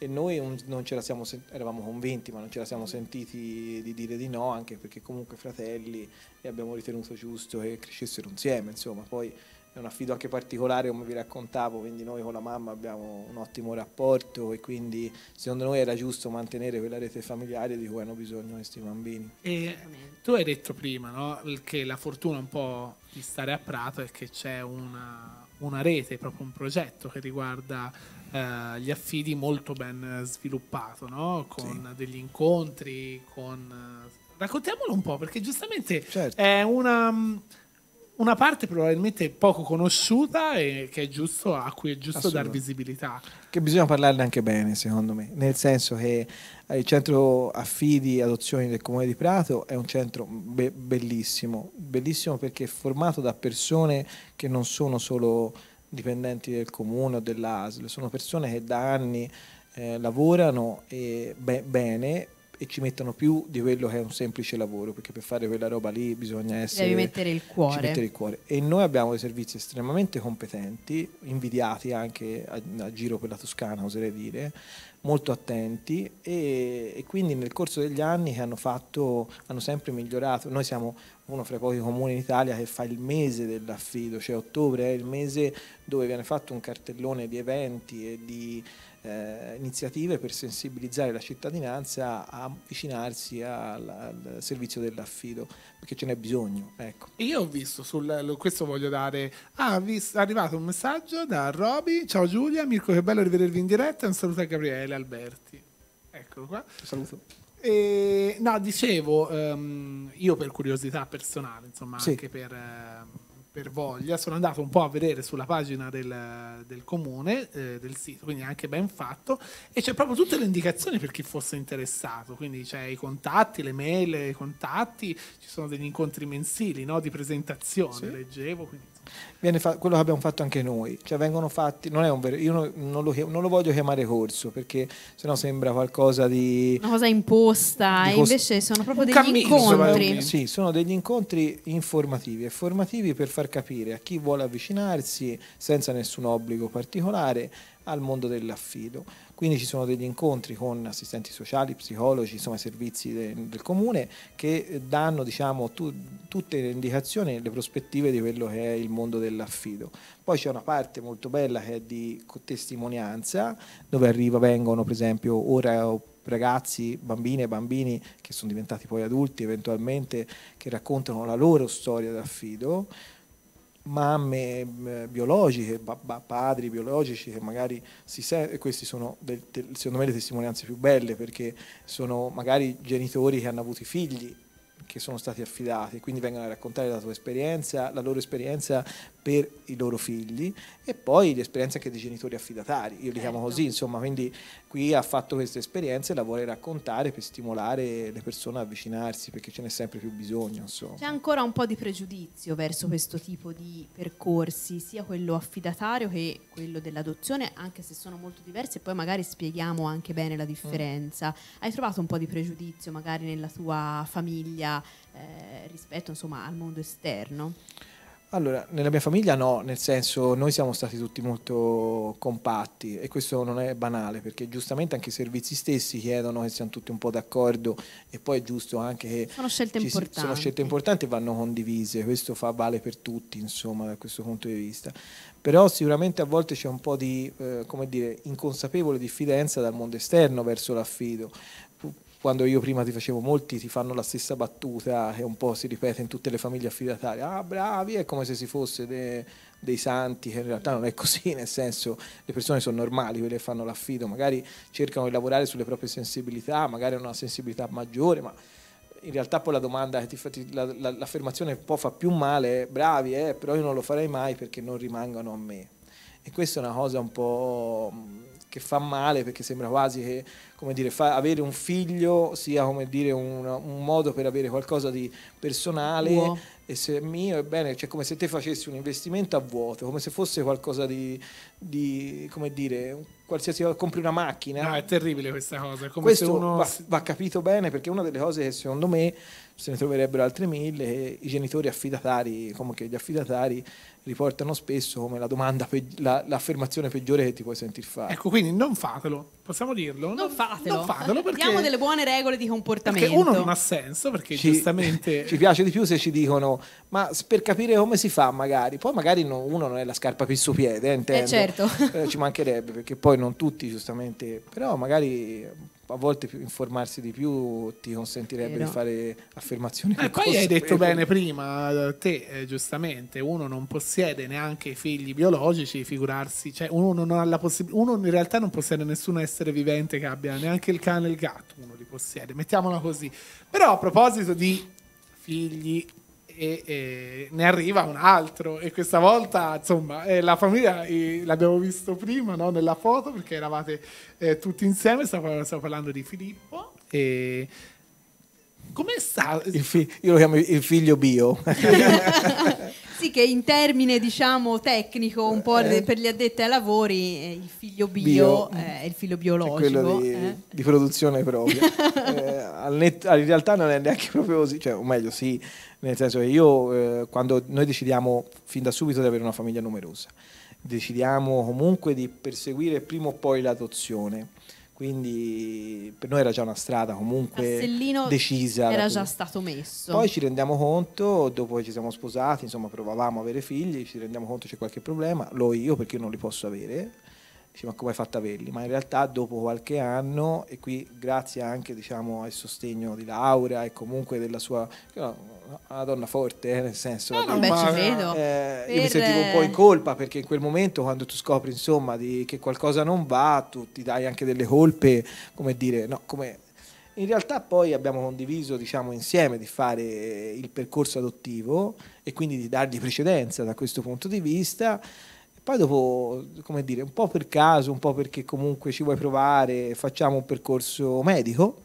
e noi non ce la siamo sent- eravamo convinti ma non ce la siamo sentiti di dire di no anche perché comunque fratelli e abbiamo ritenuto giusto che crescessero insieme insomma poi è un affido anche particolare come vi raccontavo quindi noi con la mamma abbiamo un ottimo rapporto e quindi secondo noi era giusto mantenere quella rete familiare di cui hanno bisogno questi bambini e tu hai detto prima no, che la fortuna un po' di stare a Prato è che c'è una, una rete proprio un progetto che riguarda eh, gli affidi molto ben eh, sviluppato, no? con sì. degli incontri, con... Eh, raccontiamolo un po', perché giustamente certo. è una, mm, una, parte probabilmente poco conosciuta e giusto, a cui è giusto dar visibilità. Che bisogna parlarne anche bene, secondo me, nel senso che il centro affidi e adozioni del comune di Prato è un centro be- bellissimo, bellissimo perché è formato da persone che non sono solo dipendenti del comune o dell'ASL, sono persone che da anni eh, lavorano e be bene e ci mettono più di quello che è un semplice lavoro, perché per fare quella roba lì bisogna essere... Devi mettere il cuore. Mettere il cuore. E noi abbiamo dei servizi estremamente competenti, invidiati anche a, a giro per la Toscana, oserei dire, molto attenti e, e, quindi nel corso degli anni che hanno fatto, hanno sempre migliorato. Noi siamo uno fra i pochi comuni in Italia che fa il mese dell'affido, cioè ottobre è il mese dove viene fatto un cartellone di eventi e di eh, iniziative per sensibilizzare la cittadinanza a avvicinarsi al, al servizio dell'affido, perché ce n'è bisogno. Ecco. Io ho visto, sul, questo voglio dare, ah, è arrivato un messaggio da Roby, ciao Giulia, Mirko che bello rivedervi in diretta, un saluto a Gabriele Alberti. Eccolo qua. Saluto. E, no, dicevo, um, io per curiosità personale, insomma, sì. anche per, ehm, per, voglia, sono andato un po' a vedere sulla pagina del, del comune, eh, del sito, quindi anche ben fatto, e c'è proprio tutte le indicazioni per chi fosse interessato, quindi c'è i contatti, le mail, i contatti, ci sono degli incontri mensili no, di presentazione, sì. leggevo, quindi fa- quello che abbiamo fatto anche noi, cioè vengono fatti, non è un vero, io non, non, lo, non lo, voglio chiamare corso perché sennò sembra qualcosa di... Una cosa imposta, di cost- invece sono proprio degli cammino, incontri. Insomma, sì, sono degli incontri informativi e formativi per far capire a chi vuole avvicinarsi senza nessun obbligo particolare al mondo dell'affido. Quindi ci sono degli incontri con assistenti sociali, psicologi, insomma servizi de, del comune che danno diciamo, tu, tutte le indicazioni e le prospettive di quello che è il mondo dell'affido. Poi c'è una parte molto bella che è di testimonianza, dove arriva, vengono per esempio ora ragazzi, bambine e bambini che sono diventati poi adulti eventualmente, che raccontano la loro storia d'affido mamme mm, biologiche, padri biologici che magari si sentono, e queste sono secondo me le testimonianze più belle perché sono magari genitori che hanno avuto i figli che sono stati affidati, quindi vengono a raccontare la tua esperienza, la loro esperienza per i loro figli e poi l'esperienza anche dei genitori affidatari, io li chiamo certo. così, insomma, quindi qui ha fatto questa esperienza e la vuole raccontare per stimolare le persone a avvicinarsi perché ce n'è sempre più bisogno. Insomma. C'è ancora un po' di pregiudizio verso questo tipo di percorsi, sia quello affidatario che quello dell'adozione, anche se sono molto diversi e poi magari spieghiamo anche bene la differenza. Mm. Hai trovato un po' di pregiudizio magari nella tua famiglia eh, rispetto insomma, al mondo esterno? Allora, nella mia famiglia no, nel senso noi siamo stati tutti molto compatti e questo non è banale perché giustamente anche i servizi stessi chiedono che siamo tutti un po' d'accordo e poi è giusto anche che... Sono scelte importanti. sono scelte importanti e vanno condivise, questo fa vale per tutti insomma da questo punto di vista. Però sicuramente a volte c'è un po' di eh, dire, inconsapevole diffidenza dal mondo esterno verso l'affido quando io prima ti facevo molti ti fanno la stessa battuta che un po' si ripete in tutte le famiglie affidatarie, ah bravi, è come se si fosse de, dei santi, che in realtà non è così, nel senso le persone sono normali, quelle che fanno l'affido, magari cercano di lavorare sulle proprie sensibilità, magari hanno una sensibilità maggiore, ma in realtà poi la domanda, la, la, l'affermazione un po' fa più male, bravi, eh, però io non lo farei mai perché non rimangono a me. E questa è una cosa un po' che fa male perché sembra quasi che come dire, fa, avere un figlio sia come dire un, un modo per avere qualcosa di personale wow. e se è mio, è bene, cioè come se te facessi un investimento a vuoto, come se fosse qualcosa di, di come dire, qualsiasi cosa, compri una macchina. No, è terribile questa cosa. Come Questo uno... va, va, capito bene perché è una delle cose che secondo me se ne troverebbero altre mille, i genitori affidatari, comunque gli affidatari riportano spesso come la domanda, peggi- la, l'affermazione peggiore che ti puoi sentire fare. Ecco, quindi non fatelo, possiamo dirlo? Non, non fatelo. Non fatelo perché... Diamo delle buone regole di comportamento. Perché uno non ha senso, perché ci, giustamente... Ci piace di più se ci dicono, ma per capire come si fa magari, poi magari no, uno non è la scarpa pissopiede, eh, intendo. Eh certo. Eh, ci mancherebbe, perché poi non tutti giustamente, però magari a volte informarsi di più ti consentirebbe eh no. di fare affermazioni. E eh, poi hai detto bene prima, eh, te eh, giustamente, uno non possiede possiede neanche figli biologici, figurarsi, cioè uno non ha la possibilità, uno in realtà non possiede nessun essere vivente che abbia neanche il cane e il gatto, uno li possiede, mettiamola così. Però a proposito di figli e, e, ne arriva un altro e questa volta insomma eh, la famiglia eh, l'abbiamo visto prima no? nella foto perché eravate eh, tutti insieme stavo, stavo, parlando di Filippo e come sta? Fi- io lo chiamo il figlio bio sì, che in termine diciamo tecnico, un po' eh. per gli addetti ai lavori, eh, il figlio bio, bio. Eh, mm. il figlio cioè, biologico. Quello di, eh. di produzione proprio. Eh, net, in realtà non è neanche proprio così, cioè, o meglio sì, nel senso che io eh, quando noi decidiamo fin da subito di avere una famiglia numerosa, decidiamo comunque di perseguire prima o poi l'adozione quindi per noi era già una strada comunque Castellino decisa. Era già stato messo. Poi ci rendiamo conto, dopo che ci siamo sposati, insomma provavamo a avere figli, ci rendiamo conto che c'è qualche problema, lo io perché io non li posso avere, dice ma come hai fatto a averli? Ma in realtà dopo qualche anno, e qui grazie anche diciamo, al sostegno di Laura e comunque della sua una donna forte, eh, nel senso... Eh, no, vabbè, ma, ci vedo. Eh, per... Io mi sentivo un po' in eh, colpa perché in quel momento quando tu scopri insomma di, che qualcosa non va, tu ti dai anche delle colpe, come dire, no, come... In realtà poi abbiamo condiviso diciamo, insieme di fare il percorso adottivo e quindi di dargli precedenza da questo punto di vista. Poi dopo, come dire, un po' per caso, un po' perché comunque ci vuoi provare, facciamo un percorso medico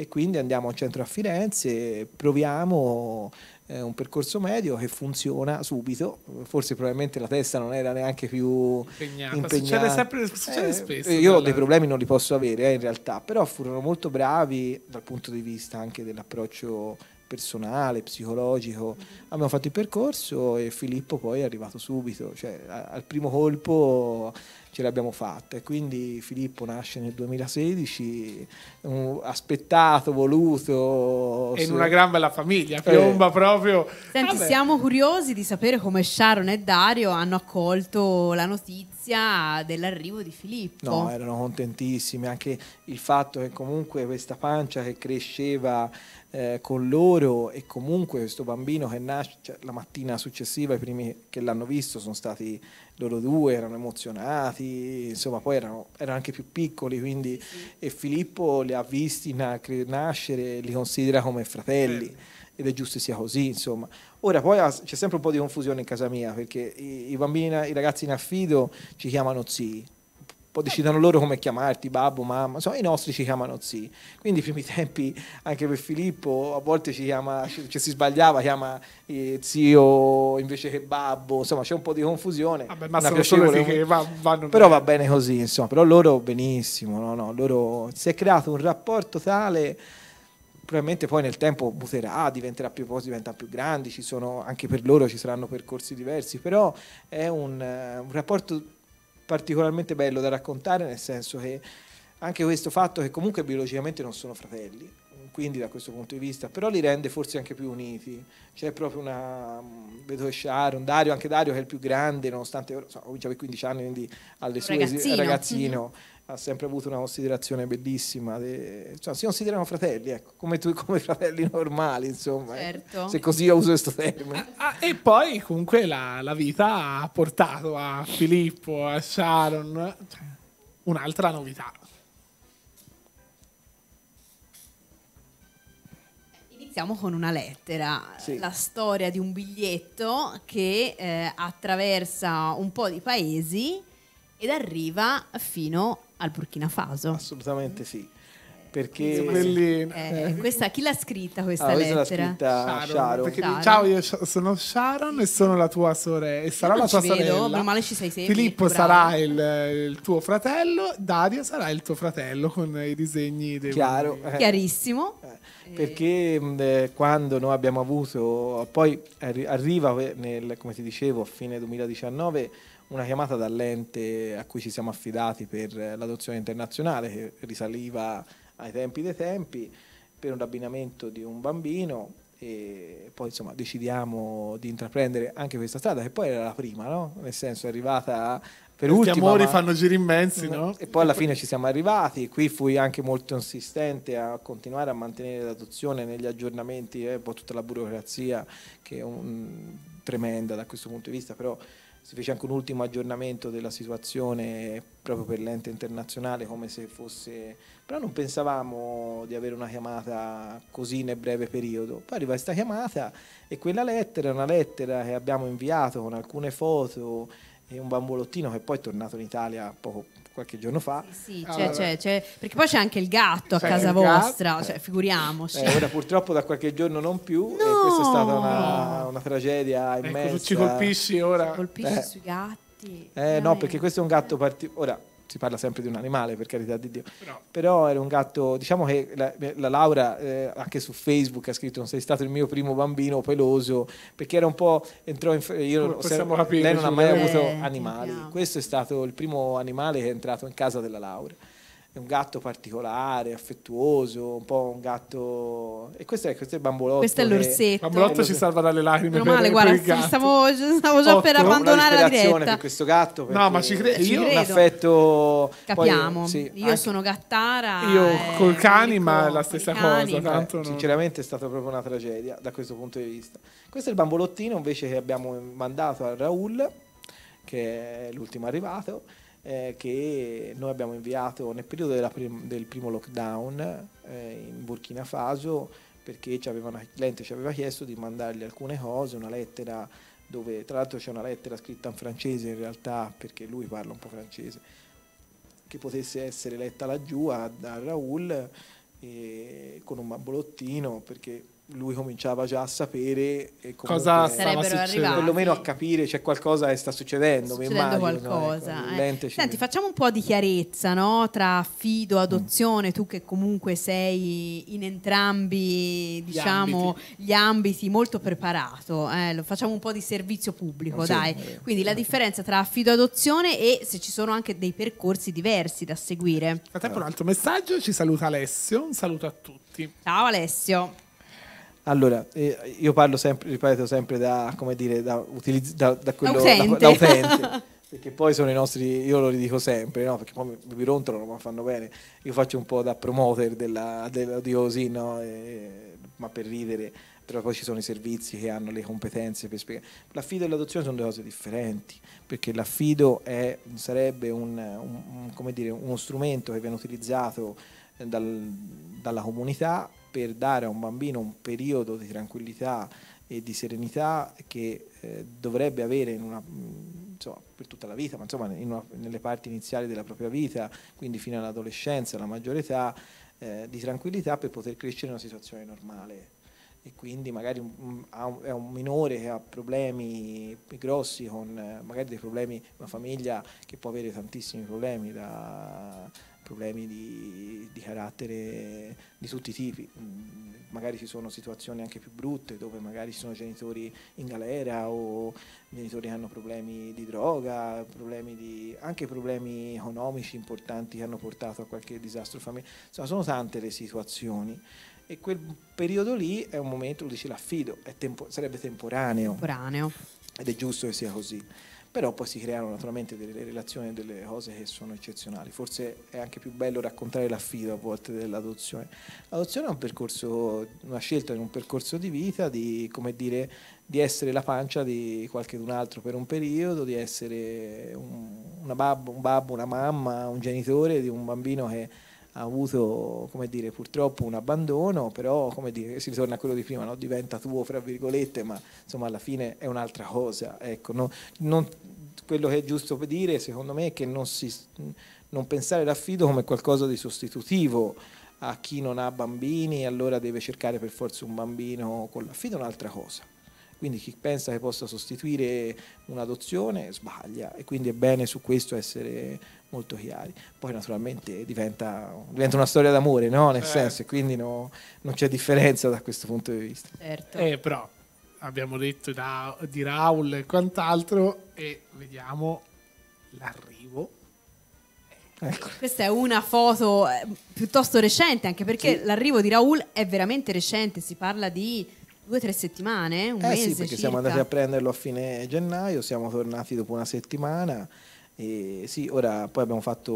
e quindi andiamo al centro a Firenze, proviamo eh, un percorso medio che funziona subito, forse probabilmente la testa non era neanche più impegnata, impegnata. succede sempre succede eh, spesso. Io della... dei problemi non li posso avere eh, in realtà, però furono molto bravi dal punto di vista anche dell'approccio personale, psicologico. Abbiamo fatto il percorso e Filippo poi è arrivato subito, cioè al primo colpo ce l'abbiamo fatta e quindi Filippo nasce nel 2016, aspettato, voluto. E in una gran bella famiglia, piomba eh. proprio. Senti, Vabbè. siamo curiosi di sapere come Sharon e Dario hanno accolto la notizia dell'arrivo di Filippo. No, erano contentissimi, anche il fatto che comunque questa pancia che cresceva eh, con loro e comunque questo bambino che nasce cioè, la mattina successiva, i primi che l'hanno visto sono stati loro due erano emozionati, insomma poi erano, erano anche più piccoli, quindi e Filippo li ha visti nascere, li considera come fratelli ed è giusto sia così, insomma. Ora poi c'è sempre un po' di confusione in casa mia perché i, i bambini, i ragazzi in affido ci chiamano zii poi decidano loro come chiamarti, babbo, mamma, insomma i nostri ci chiamano zii. Quindi i primi tempi anche per Filippo a volte ci chiama, cioè, si sbagliava, chiama eh, zio invece che babbo, insomma c'è un po' di confusione. Vabbè, ma sono solo che va, vanno però va bene così, insomma, però loro benissimo, no, no, loro si è creato un rapporto tale probabilmente poi nel tempo muterà, diventerà più poi diventa più grandi, ci sono, anche per loro ci saranno percorsi diversi, però è un, eh, un rapporto particolarmente bello da raccontare, nel senso che anche questo fatto che comunque biologicamente non sono fratelli, quindi da questo punto di vista, però li rende forse anche più uniti. C'è proprio una. Mm, vedo Sharon, Dario, anche Dario che è il più grande, nonostante so, comincia per 15 anni, quindi alle sue ragazzino. ragazzino. Mm-hmm ha sempre avuto una considerazione bellissima, de... cioè, si considerano fratelli, ecco, come, tu, come fratelli normali, insomma, eh. certo. se così io uso questo termine. Ah, ah, e poi comunque la, la, vita ha portato a Filippo, a Sharon, cioè, un'altra novità. Iniziamo con una lettera, sì. la storia di un biglietto che eh, attraversa un po' di paesi ed arriva fino a al Burkina Faso. Assolutamente sì. Perché Insomma, eh, eh, questa, chi l'ha scritta questa ah, lettera? L'ha scritta Sharon. Sharon. Perché Sharon. ciao, io sono Sharon e sono la tua sorella. E sarà la tua vedo, sorella. male ci sei sempre. Filippo bravo. sarà il, il, tuo fratello, Dario sarà il tuo fratello con i disegni dei Chiaro. Eh. Chiarissimo. Eh. Perché eh, quando noi abbiamo avuto, poi arriva eh, nel, come ti dicevo, a fine 2019 una chiamata dall'ente a cui ci siamo affidati per l'adozione internazionale che risaliva ai tempi dei tempi per un abbinamento di un bambino e poi insomma decidiamo di intraprendere anche questa strada che poi era la prima no? nel senso è arrivata per Questi ultima amori ma... fanno giri immensi no? e poi alla fine ci siamo arrivati qui fui anche molto insistente a continuare a mantenere l'adozione negli aggiornamenti eh, un po' tutta la burocrazia che è un... tremenda da questo punto di vista però si fece anche un ultimo aggiornamento della situazione proprio per l'ente internazionale come se fosse però non pensavamo di avere una chiamata così nel breve periodo poi arriva questa chiamata e quella lettera è una lettera che abbiamo inviato con alcune foto e un bambolottino che poi è tornato in Italia poco, qualche giorno fa. Sì, sì allora, c'è, c'è, perché poi c'è anche il gatto a casa vostra, cioè, eh, figuriamoci. Eh, ora purtroppo da qualche giorno non più no. e questa è stata una, una tragedia immensa. Ecco, tu ci colpisci ora. Ci colpisci eh. sui gatti. Eh, no, perché questo è un gatto particolare si parla sempre di un animale per carità di Dio, però, però era un gatto, diciamo che la, la Laura eh, anche su Facebook ha scritto sei stato il mio primo bambino peloso, perché era un po', entrò in, io, se, capire, lei non ha mai eh, avuto animali, no. questo è stato il primo animale che è entrato in casa della Laura è un gatto particolare, affettuoso, un po' un gatto... E questo è, questo è il bambolotto. Questo è l'orsetto. Bambolotto ci salva dalle lacrime. Meno male, guarda, stavo, stavo, già Otto. per abbandonare la diretta. per questo gatto. No, ma ci, cre- ci io credo. Un affetto... Capiamo, Poi, sì, io anche... sono gattara. Io eh, col cani, ma è la stessa cosa. Tanto eh, non... Sinceramente è stata proprio una tragedia da questo punto di vista. Questo è il bambolottino invece che abbiamo mandato a Raul, che è l'ultimo arrivato eh, che noi abbiamo inviato nel periodo prim- del primo lockdown eh, in Burkina Faso perché ci avevano, l'ente ci aveva chiesto di mandargli alcune cose, una lettera dove tra l'altro c'è una lettera scritta in francese in realtà perché lui parla un po' francese che potesse essere letta laggiù a, a Raoul eh, con un bollottino perché lui cominciava già a sapere cosa stava succedendo, perlomeno a capire c'è cioè qualcosa che sta succedendo. Sta succedendo immagino, ecco, qualcosa. No? Ecco, eh. Senti, facciamo un po' di chiarezza no? tra affido, mm. adozione, mm. tu che comunque sei in entrambi diciamo, gli, ambiti. Gli ambiti molto preparato, eh? facciamo un po' di servizio pubblico, sì, dai. Eh. Quindi la differenza tra affido e adozione e se ci sono anche dei percorsi diversi da seguire. Frattempo un altro messaggio, ci saluta Alessio, un saluto a tutti. Ciao Alessio. Allora, eh, io parlo sempre, ripeto sempre da, come dire, da, utilizz- da, da quello utente. Da, da utente. perché poi sono i nostri, io lo ridico sempre, no? perché poi mi rontrano, ma fanno bene, io faccio un po' da promoter della, della di così, no? e, ma per ridere, però poi ci sono i servizi che hanno le competenze per spiegare. L'affido e l'adozione sono due cose differenti, perché l'affido è, sarebbe un, un, un, dire, uno strumento che viene utilizzato dal, dalla comunità per dare a un bambino un periodo di tranquillità e di serenità che eh, dovrebbe avere una, mm, insomma, per tutta la vita, ma insomma una, nelle parti iniziali della propria vita, quindi fino all'adolescenza, alla maggiore età, eh, di tranquillità per poter crescere in una situazione normale. E quindi magari è un minore che ha problemi grossi, con eh, magari dei problemi, una famiglia che può avere tantissimi problemi da problemi di, di, carattere di tutti i tipi. Mm, magari ci sono situazioni anche più brutte dove magari ci sono genitori in galera o genitori che hanno problemi di droga, problemi di, anche problemi economici importanti che hanno portato a qualche disastro familiare. Insomma, sono tante le situazioni. E quel periodo lì è un momento, lo dici l'affido, tempo, sarebbe temporaneo. temporaneo. Ed è giusto che sia così però poi si creano naturalmente delle relazioni e delle cose che sono eccezionali. Forse è anche più bello raccontare l'affido a volte dell'adozione. L'adozione è un percorso, una scelta di un percorso di vita, di, dire, di essere la pancia di qualcun altro per un periodo, di essere un, babbo, un babbo, una mamma, un genitore di un bambino che ha avuto dire, purtroppo un abbandono, però come dire, si ritorna a quello di prima, no? diventa tuo fra virgolette, ma insomma alla fine è un'altra cosa. Ecco, no? non, quello che è giusto dire secondo me è che non, si, non pensare l'affido come qualcosa di sostitutivo a chi non ha bambini, e allora deve cercare per forza un bambino con l'affido, è un'altra cosa. Quindi chi pensa che possa sostituire un'adozione sbaglia e quindi è bene su questo essere molto chiari. Poi naturalmente diventa, diventa una storia d'amore, no? nel certo. senso, e quindi no, non c'è differenza da questo punto di vista. Certo. Eh, però abbiamo detto da, di Raul e quant'altro e vediamo l'arrivo Ecco. Questa è una foto eh, piuttosto recente, anche perché sì. l'arrivo di Raul è veramente recente, si parla di due o tre settimane, un eh mese sì, perché circa. siamo andati a prenderlo a fine gennaio, siamo tornati dopo una settimana. E sì, ora poi abbiamo fatto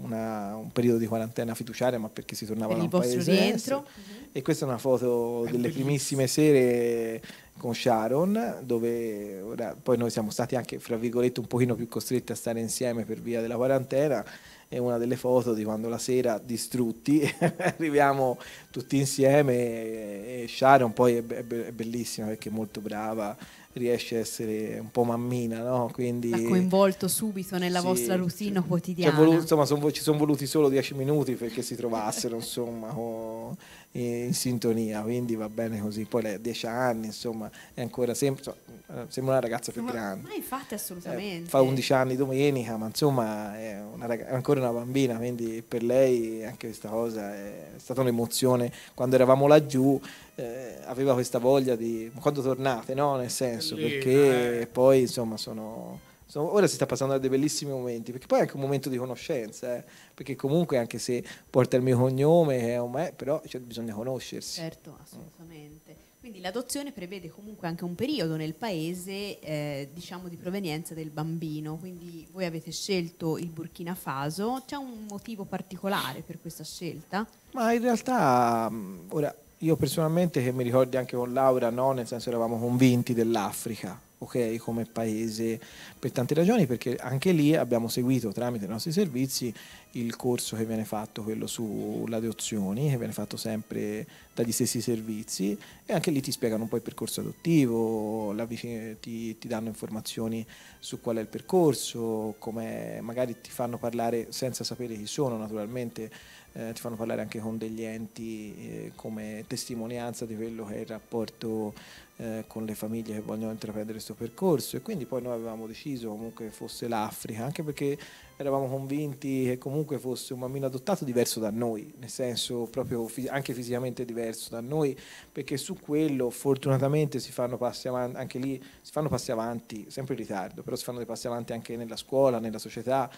una, un periodo di quarantena fiduciaria, ma perché si tornava per da un paese rientro. uh E questa è una foto è delle primissime sere con Sharon, dove ora, poi noi siamo stati anche, fra virgolette, un pochino più costretti a stare insieme per via della quarantena è una delle foto di quando la sera distrutti arriviamo tutti insieme e Sharon poi è, be- è bellissima perché è molto brava riesce a essere un po' mammina, no? Quindi l'ha coinvolto subito nella sì, vostra routine quotidiana. Voluto, insomma, son, ci sono voluti solo dieci minuti perché si trovassero, insomma. Oh in sintonia, quindi va bene così. Poi lei ha 10 anni, insomma, è ancora sempre, eh, sembra una ragazza più ma, grande. Ma infatti assolutamente. Eh, fa 11 anni domenica, ma insomma è, una rag- è ancora una bambina, quindi per lei anche questa cosa è stata un'emozione. Quando eravamo laggiù eh, aveva questa voglia di... quando tornate, no? Nel senso, Lì, perché eh. poi insomma sono Insomma, ora si sta passando da dei bellissimi momenti, perché poi è anche un momento di conoscenza, eh? perché comunque anche se porta il mio cognome, me, però cioè, bisogna conoscersi. Certo, assolutamente. Mm. Quindi l'adozione prevede comunque anche un periodo nel paese eh, diciamo di provenienza del bambino, quindi voi avete scelto il Burkina Faso, c'è un motivo particolare per questa scelta? Ma in realtà, mm, ora, io personalmente che mi ricordi anche con Laura, no? nel senso eravamo convinti dell'Africa, ok come paese per tante ragioni, perché anche lì abbiamo seguito tramite i nostri servizi il corso che viene fatto, quello sulle adozioni, che viene fatto sempre dagli stessi servizi e anche lì ti spiegano un po' il percorso adottivo, vicina, ti, ti, danno informazioni su qual è il percorso, come magari ti fanno parlare senza sapere chi sono naturalmente, eh, ti fanno parlare anche con degli enti eh, come testimonianza di quello che è il rapporto eh, con le famiglie che vogliono intraprendere questo percorso e quindi poi noi avevamo deciso comunque che fosse l'Africa, anche perché eravamo convinti che comunque fosse un bambino adottato diverso da noi, nel senso proprio fis- anche fisicamente diverso da noi, perché su quello fortunatamente si fanno passi avanti, anche lì si fanno passi avanti, sempre in ritardo, però si fanno dei passi avanti anche nella scuola, nella società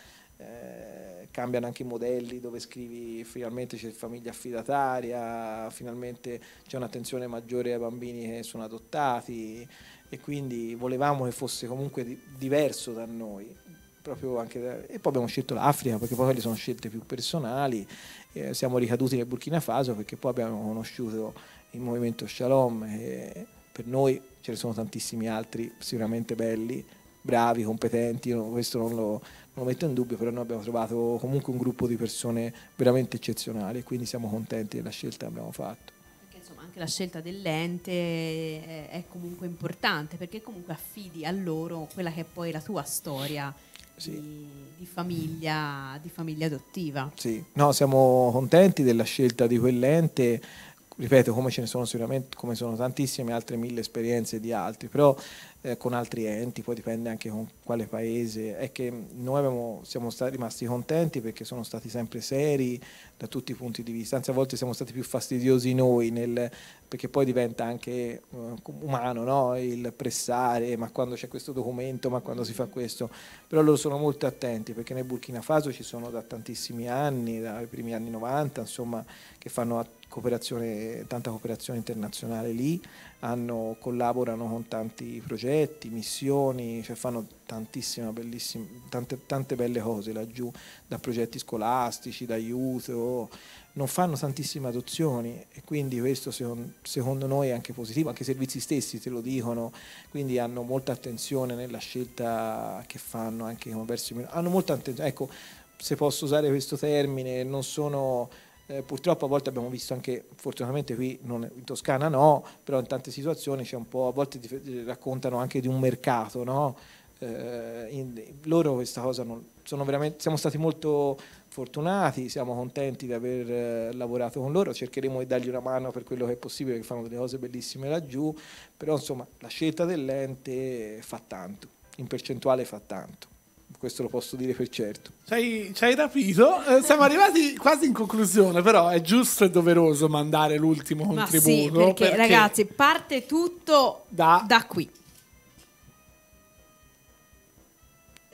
eh, cambiano anche i modelli dove scrivi finalmente c'è famiglia affidataria, finalmente c'è un'attenzione maggiore ai bambini che sono adottati e quindi volevamo che fosse comunque diverso da noi. Anche, e poi abbiamo scelto l'Africa perché poi quelle sono scelte più personali, eh, siamo ricaduti nel Burkina Faso perché poi abbiamo conosciuto il movimento Shalom, e per noi ce ne sono tantissimi altri sicuramente belli bravi, competenti, questo non lo, non lo, metto in dubbio, però noi abbiamo trovato comunque un gruppo di persone veramente eccezionali e quindi siamo contenti della scelta che abbiamo fatto. Perché insomma anche la scelta dell'ente è comunque importante perché comunque affidi a loro quella che è poi la tua storia. Sì. Di, di, famiglia, di famiglia adottiva. Sì, no, siamo contenti della scelta di quell'ente ripeto, come ce ne sono sicuramente, come sono tantissime altre mille esperienze di altri, però eh, con altri enti, poi dipende anche con quale paese, è che noi abbiamo, siamo stati, rimasti contenti perché sono stati sempre seri da tutti i punti di vista, anzi a volte siamo stati più fastidiosi noi, nel, perché poi diventa anche uh, umano no? il pressare, ma quando c'è questo documento, ma quando si fa questo, però loro sono molto attenti perché nel Burkina Faso ci sono da tantissimi anni, dai primi anni 90, insomma, che fanno attività cooperazione, tanta cooperazione internazionale lì, hanno, collaborano con tanti progetti, missioni, cioè fanno tante, tante, belle cose laggiù, da progetti scolastici, d'aiuto, non fanno tantissime adozioni e quindi questo secondo, noi è anche positivo, anche i servizi stessi te lo dicono, quindi hanno molta attenzione nella scelta che fanno anche verso i minori, hanno molta attenzione, ecco se posso usare questo termine, non sono eh, purtroppo a volte abbiamo visto anche, fortunatamente qui non, in Toscana no, però in tante situazioni c'è un po', a volte raccontano anche di un mercato, no? eh, in, loro questa cosa non, sono veramente, siamo stati molto fortunati, siamo contenti di aver eh, lavorato con loro, cercheremo di dargli una mano per quello che è possibile, che fanno delle cose bellissime laggiù, però insomma la scelta dell'ente fa tanto, in percentuale fa tanto questo lo posso dire per certo. Ci hai rapito, eh, siamo arrivati quasi in conclusione, però è giusto e doveroso mandare l'ultimo Ma contributo. Sì, perché, perché, ragazzi parte tutto da, da qui.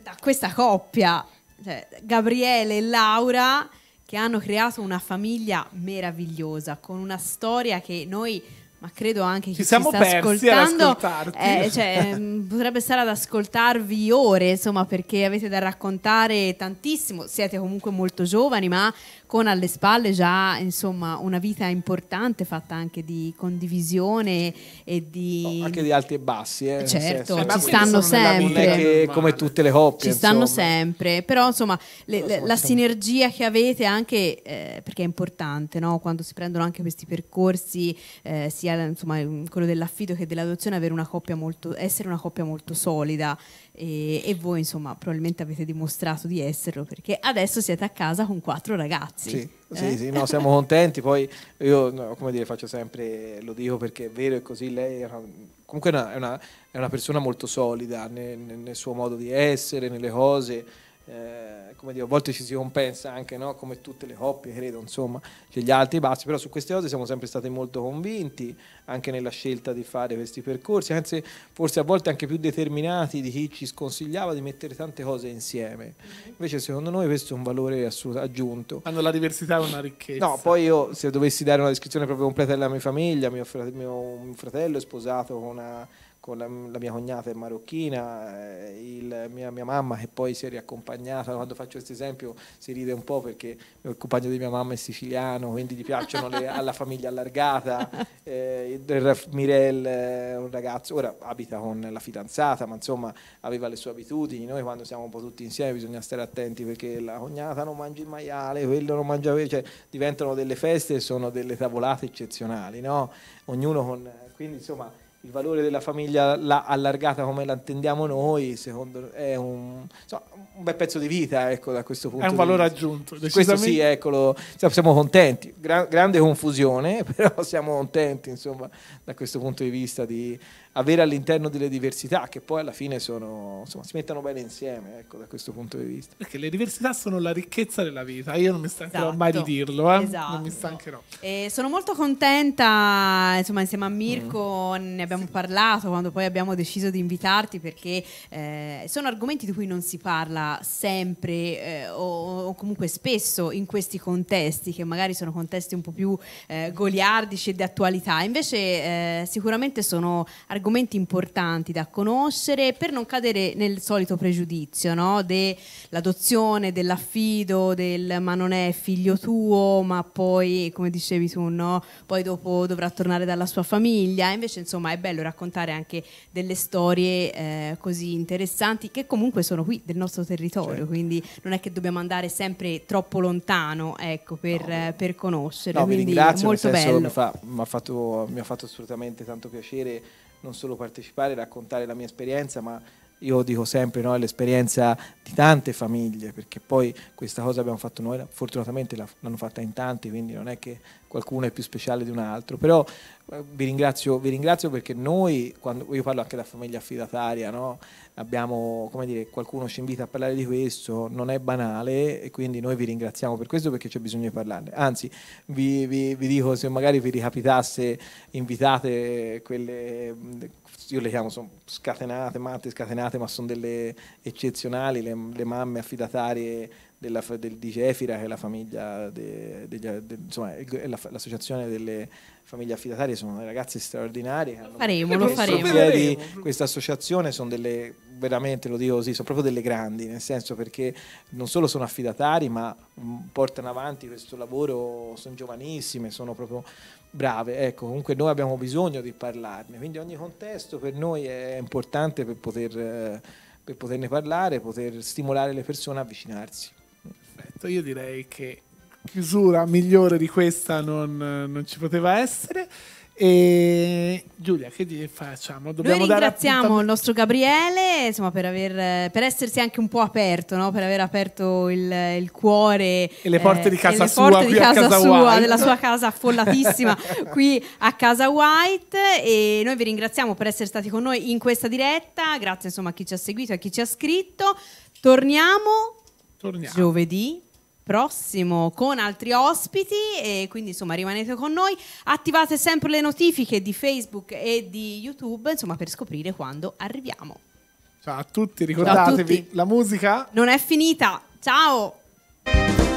Da questa coppia, cioè, Gabriele e Laura, che hanno creato una famiglia meravigliosa, con una storia che noi ma credo anche che ci siamo ci persi ascoltando eh, cioè, mm, potrebbe stare ad ascoltarvi ore insomma perché avete da raccontare tantissimo siete comunque molto giovani ma con alle spalle già insomma, una vita importante fatta anche di condivisione e di... Oh, anche di alti e bassi, eh, certo, eh, ci stanno sempre. Che, certo. come tutte le coppie. Ci stanno insomma. sempre, però insomma le, le, la sinergia che avete anche, eh, perché è importante, no? quando si prendono anche questi percorsi, eh, sia insomma, quello dell'affido che dell'adozione, avere una coppia molto, essere una coppia molto solida e, e, voi insomma probabilmente avete dimostrato di esserlo perché adesso siete a casa con quattro ragazzi. Sì, eh? sì, sì no, siamo contenti, poi io no, come dire faccio sempre, lo dico perché è vero e così, lei è comunque è una, è una, è una persona molto solida nel, nel suo modo di essere, nelle cose eh, come dire, a volte ci si compensa anche, no? come tutte le coppie, credo, insomma, c'è gli alti e i bassi, però su queste cose siamo sempre stati molto convinti, anche nella scelta di fare questi percorsi, anzi forse a volte anche più determinati di chi ci sconsigliava di mettere tante cose insieme. Mm-hmm. Invece secondo noi questo è un valore assolut- aggiunto. Hanno la diversità è una ricchezza. No, poi io se dovessi dare una descrizione proprio completa della mia famiglia, mio, fr- mio fratello è sposato con una con la, la mia cognata è marocchina, eh, il, mia, mia, mamma che poi si è riaccompagnata, quando faccio questo esempio si ride un po' perché il compagno di mia mamma è siciliano, quindi gli piacciono le, alla famiglia allargata, eh, Mirel è un ragazzo, ora abita con la fidanzata, ma insomma aveva le sue abitudini, noi quando siamo un po' tutti insieme bisogna stare attenti perché la cognata non mangia il maiale, quello non mangia, cioè diventano delle feste e sono delle tavolate eccezionali, no? Ognuno con... quindi insomma il valore della famiglia la, allargata come la intendiamo noi secondo, è un, insomma, un, bel pezzo di vita ecco, da questo punto di vista. è un valore aggiunto questo sì eccolo siamo, contenti Gra- grande confusione però siamo contenti insomma da questo punto di vista di avere all'interno delle diversità che poi alla fine sono, insomma, si mettono bene insieme, ecco, da questo punto di vista. Perché le diversità sono la ricchezza della vita, io non mi stancherò esatto. mai di dirlo, eh? esatto. non mi esatto. stancherò. E sono molto contenta, insomma, insieme a Mirko mm. ne abbiamo sì. parlato quando poi abbiamo deciso di invitarti perché eh, sono argomenti di cui non si parla sempre eh, o, o, comunque spesso in questi contesti che magari sono contesti un po' più eh, goliardici e di attualità, invece eh, sicuramente sono argomenti argomenti importanti da conoscere per non cadere nel solito pregiudizio no? dell'adozione, dell'affido, del ma non è figlio tuo, ma poi, come dicevi tu, no? poi dopo dovrà tornare dalla sua famiglia. Invece, insomma, è bello raccontare anche delle storie eh, così interessanti che comunque sono qui del nostro territorio, certo. quindi non è che dobbiamo andare sempre troppo lontano ecco, per, no. per conoscere. No, quindi, molto bello. Mi, fa, mi, ha fatto, mi ha fatto assolutamente tanto piacere non solo partecipare, e raccontare la mia esperienza, ma io dico sempre no, l'esperienza di tante famiglie, perché poi questa cosa abbiamo fatto noi, fortunatamente l'hanno fatta in tanti, quindi non è che qualcuno è più speciale di un altro, però eh, vi ringrazio, vi ringrazio perché noi, quando, io parlo anche da famiglia affidataria, no? abbiamo, come dire, qualcuno ci invita a parlare di questo, non è banale e quindi noi vi ringraziamo per questo perché c'è bisogno di parlarne. Anzi, vi, vi, vi dico se magari vi ricapitasse, invitate quelle, io le chiamo sono scatenate, matte scatenate, ma sono delle eccezionali, le, le mamme affidatarie della, del, di Cefira, che è la famiglia de, degli, de, insomma, l'associazione delle famiglie affidatarie, sono ragazze straordinarie. Faremo, lo faremo. Di questa associazione sono delle veramente lo dico così, sono proprio delle grandi, nel senso perché non solo sono affidatari, ma mm, portano avanti questo lavoro, sono giovanissime, sono proprio brave. Ecco, comunque noi abbiamo bisogno di parlarne, quindi ogni contesto per noi è importante per, poter, eh, per poterne parlare, poter stimolare le persone a avvicinarsi perfetto. Io direi che chiusura migliore di questa non, non ci poteva essere. E Giulia, che facciamo? Dobbiamo Noi ringraziamo il nostro Gabriele insomma, per, aver, per, essersi anche un po' aperto, no? per aver aperto il, il cuore e le porte eh, di casa sua, porte di casa casa sua della sua casa affollatissima qui a casa White. E noi vi ringraziamo per essere stati con noi in questa diretta. Grazie insomma, a chi ci ha seguito e a chi ci ha scritto. Torniamo, Torniamo. giovedì prossimo con altri ospiti e quindi insomma rimanete con noi, attivate sempre le notifiche di Facebook e di YouTube insomma per scoprire quando arriviamo. Ciao a tutti, ricordatevi, Ciao a tutti. la musica non è finita. Ciao!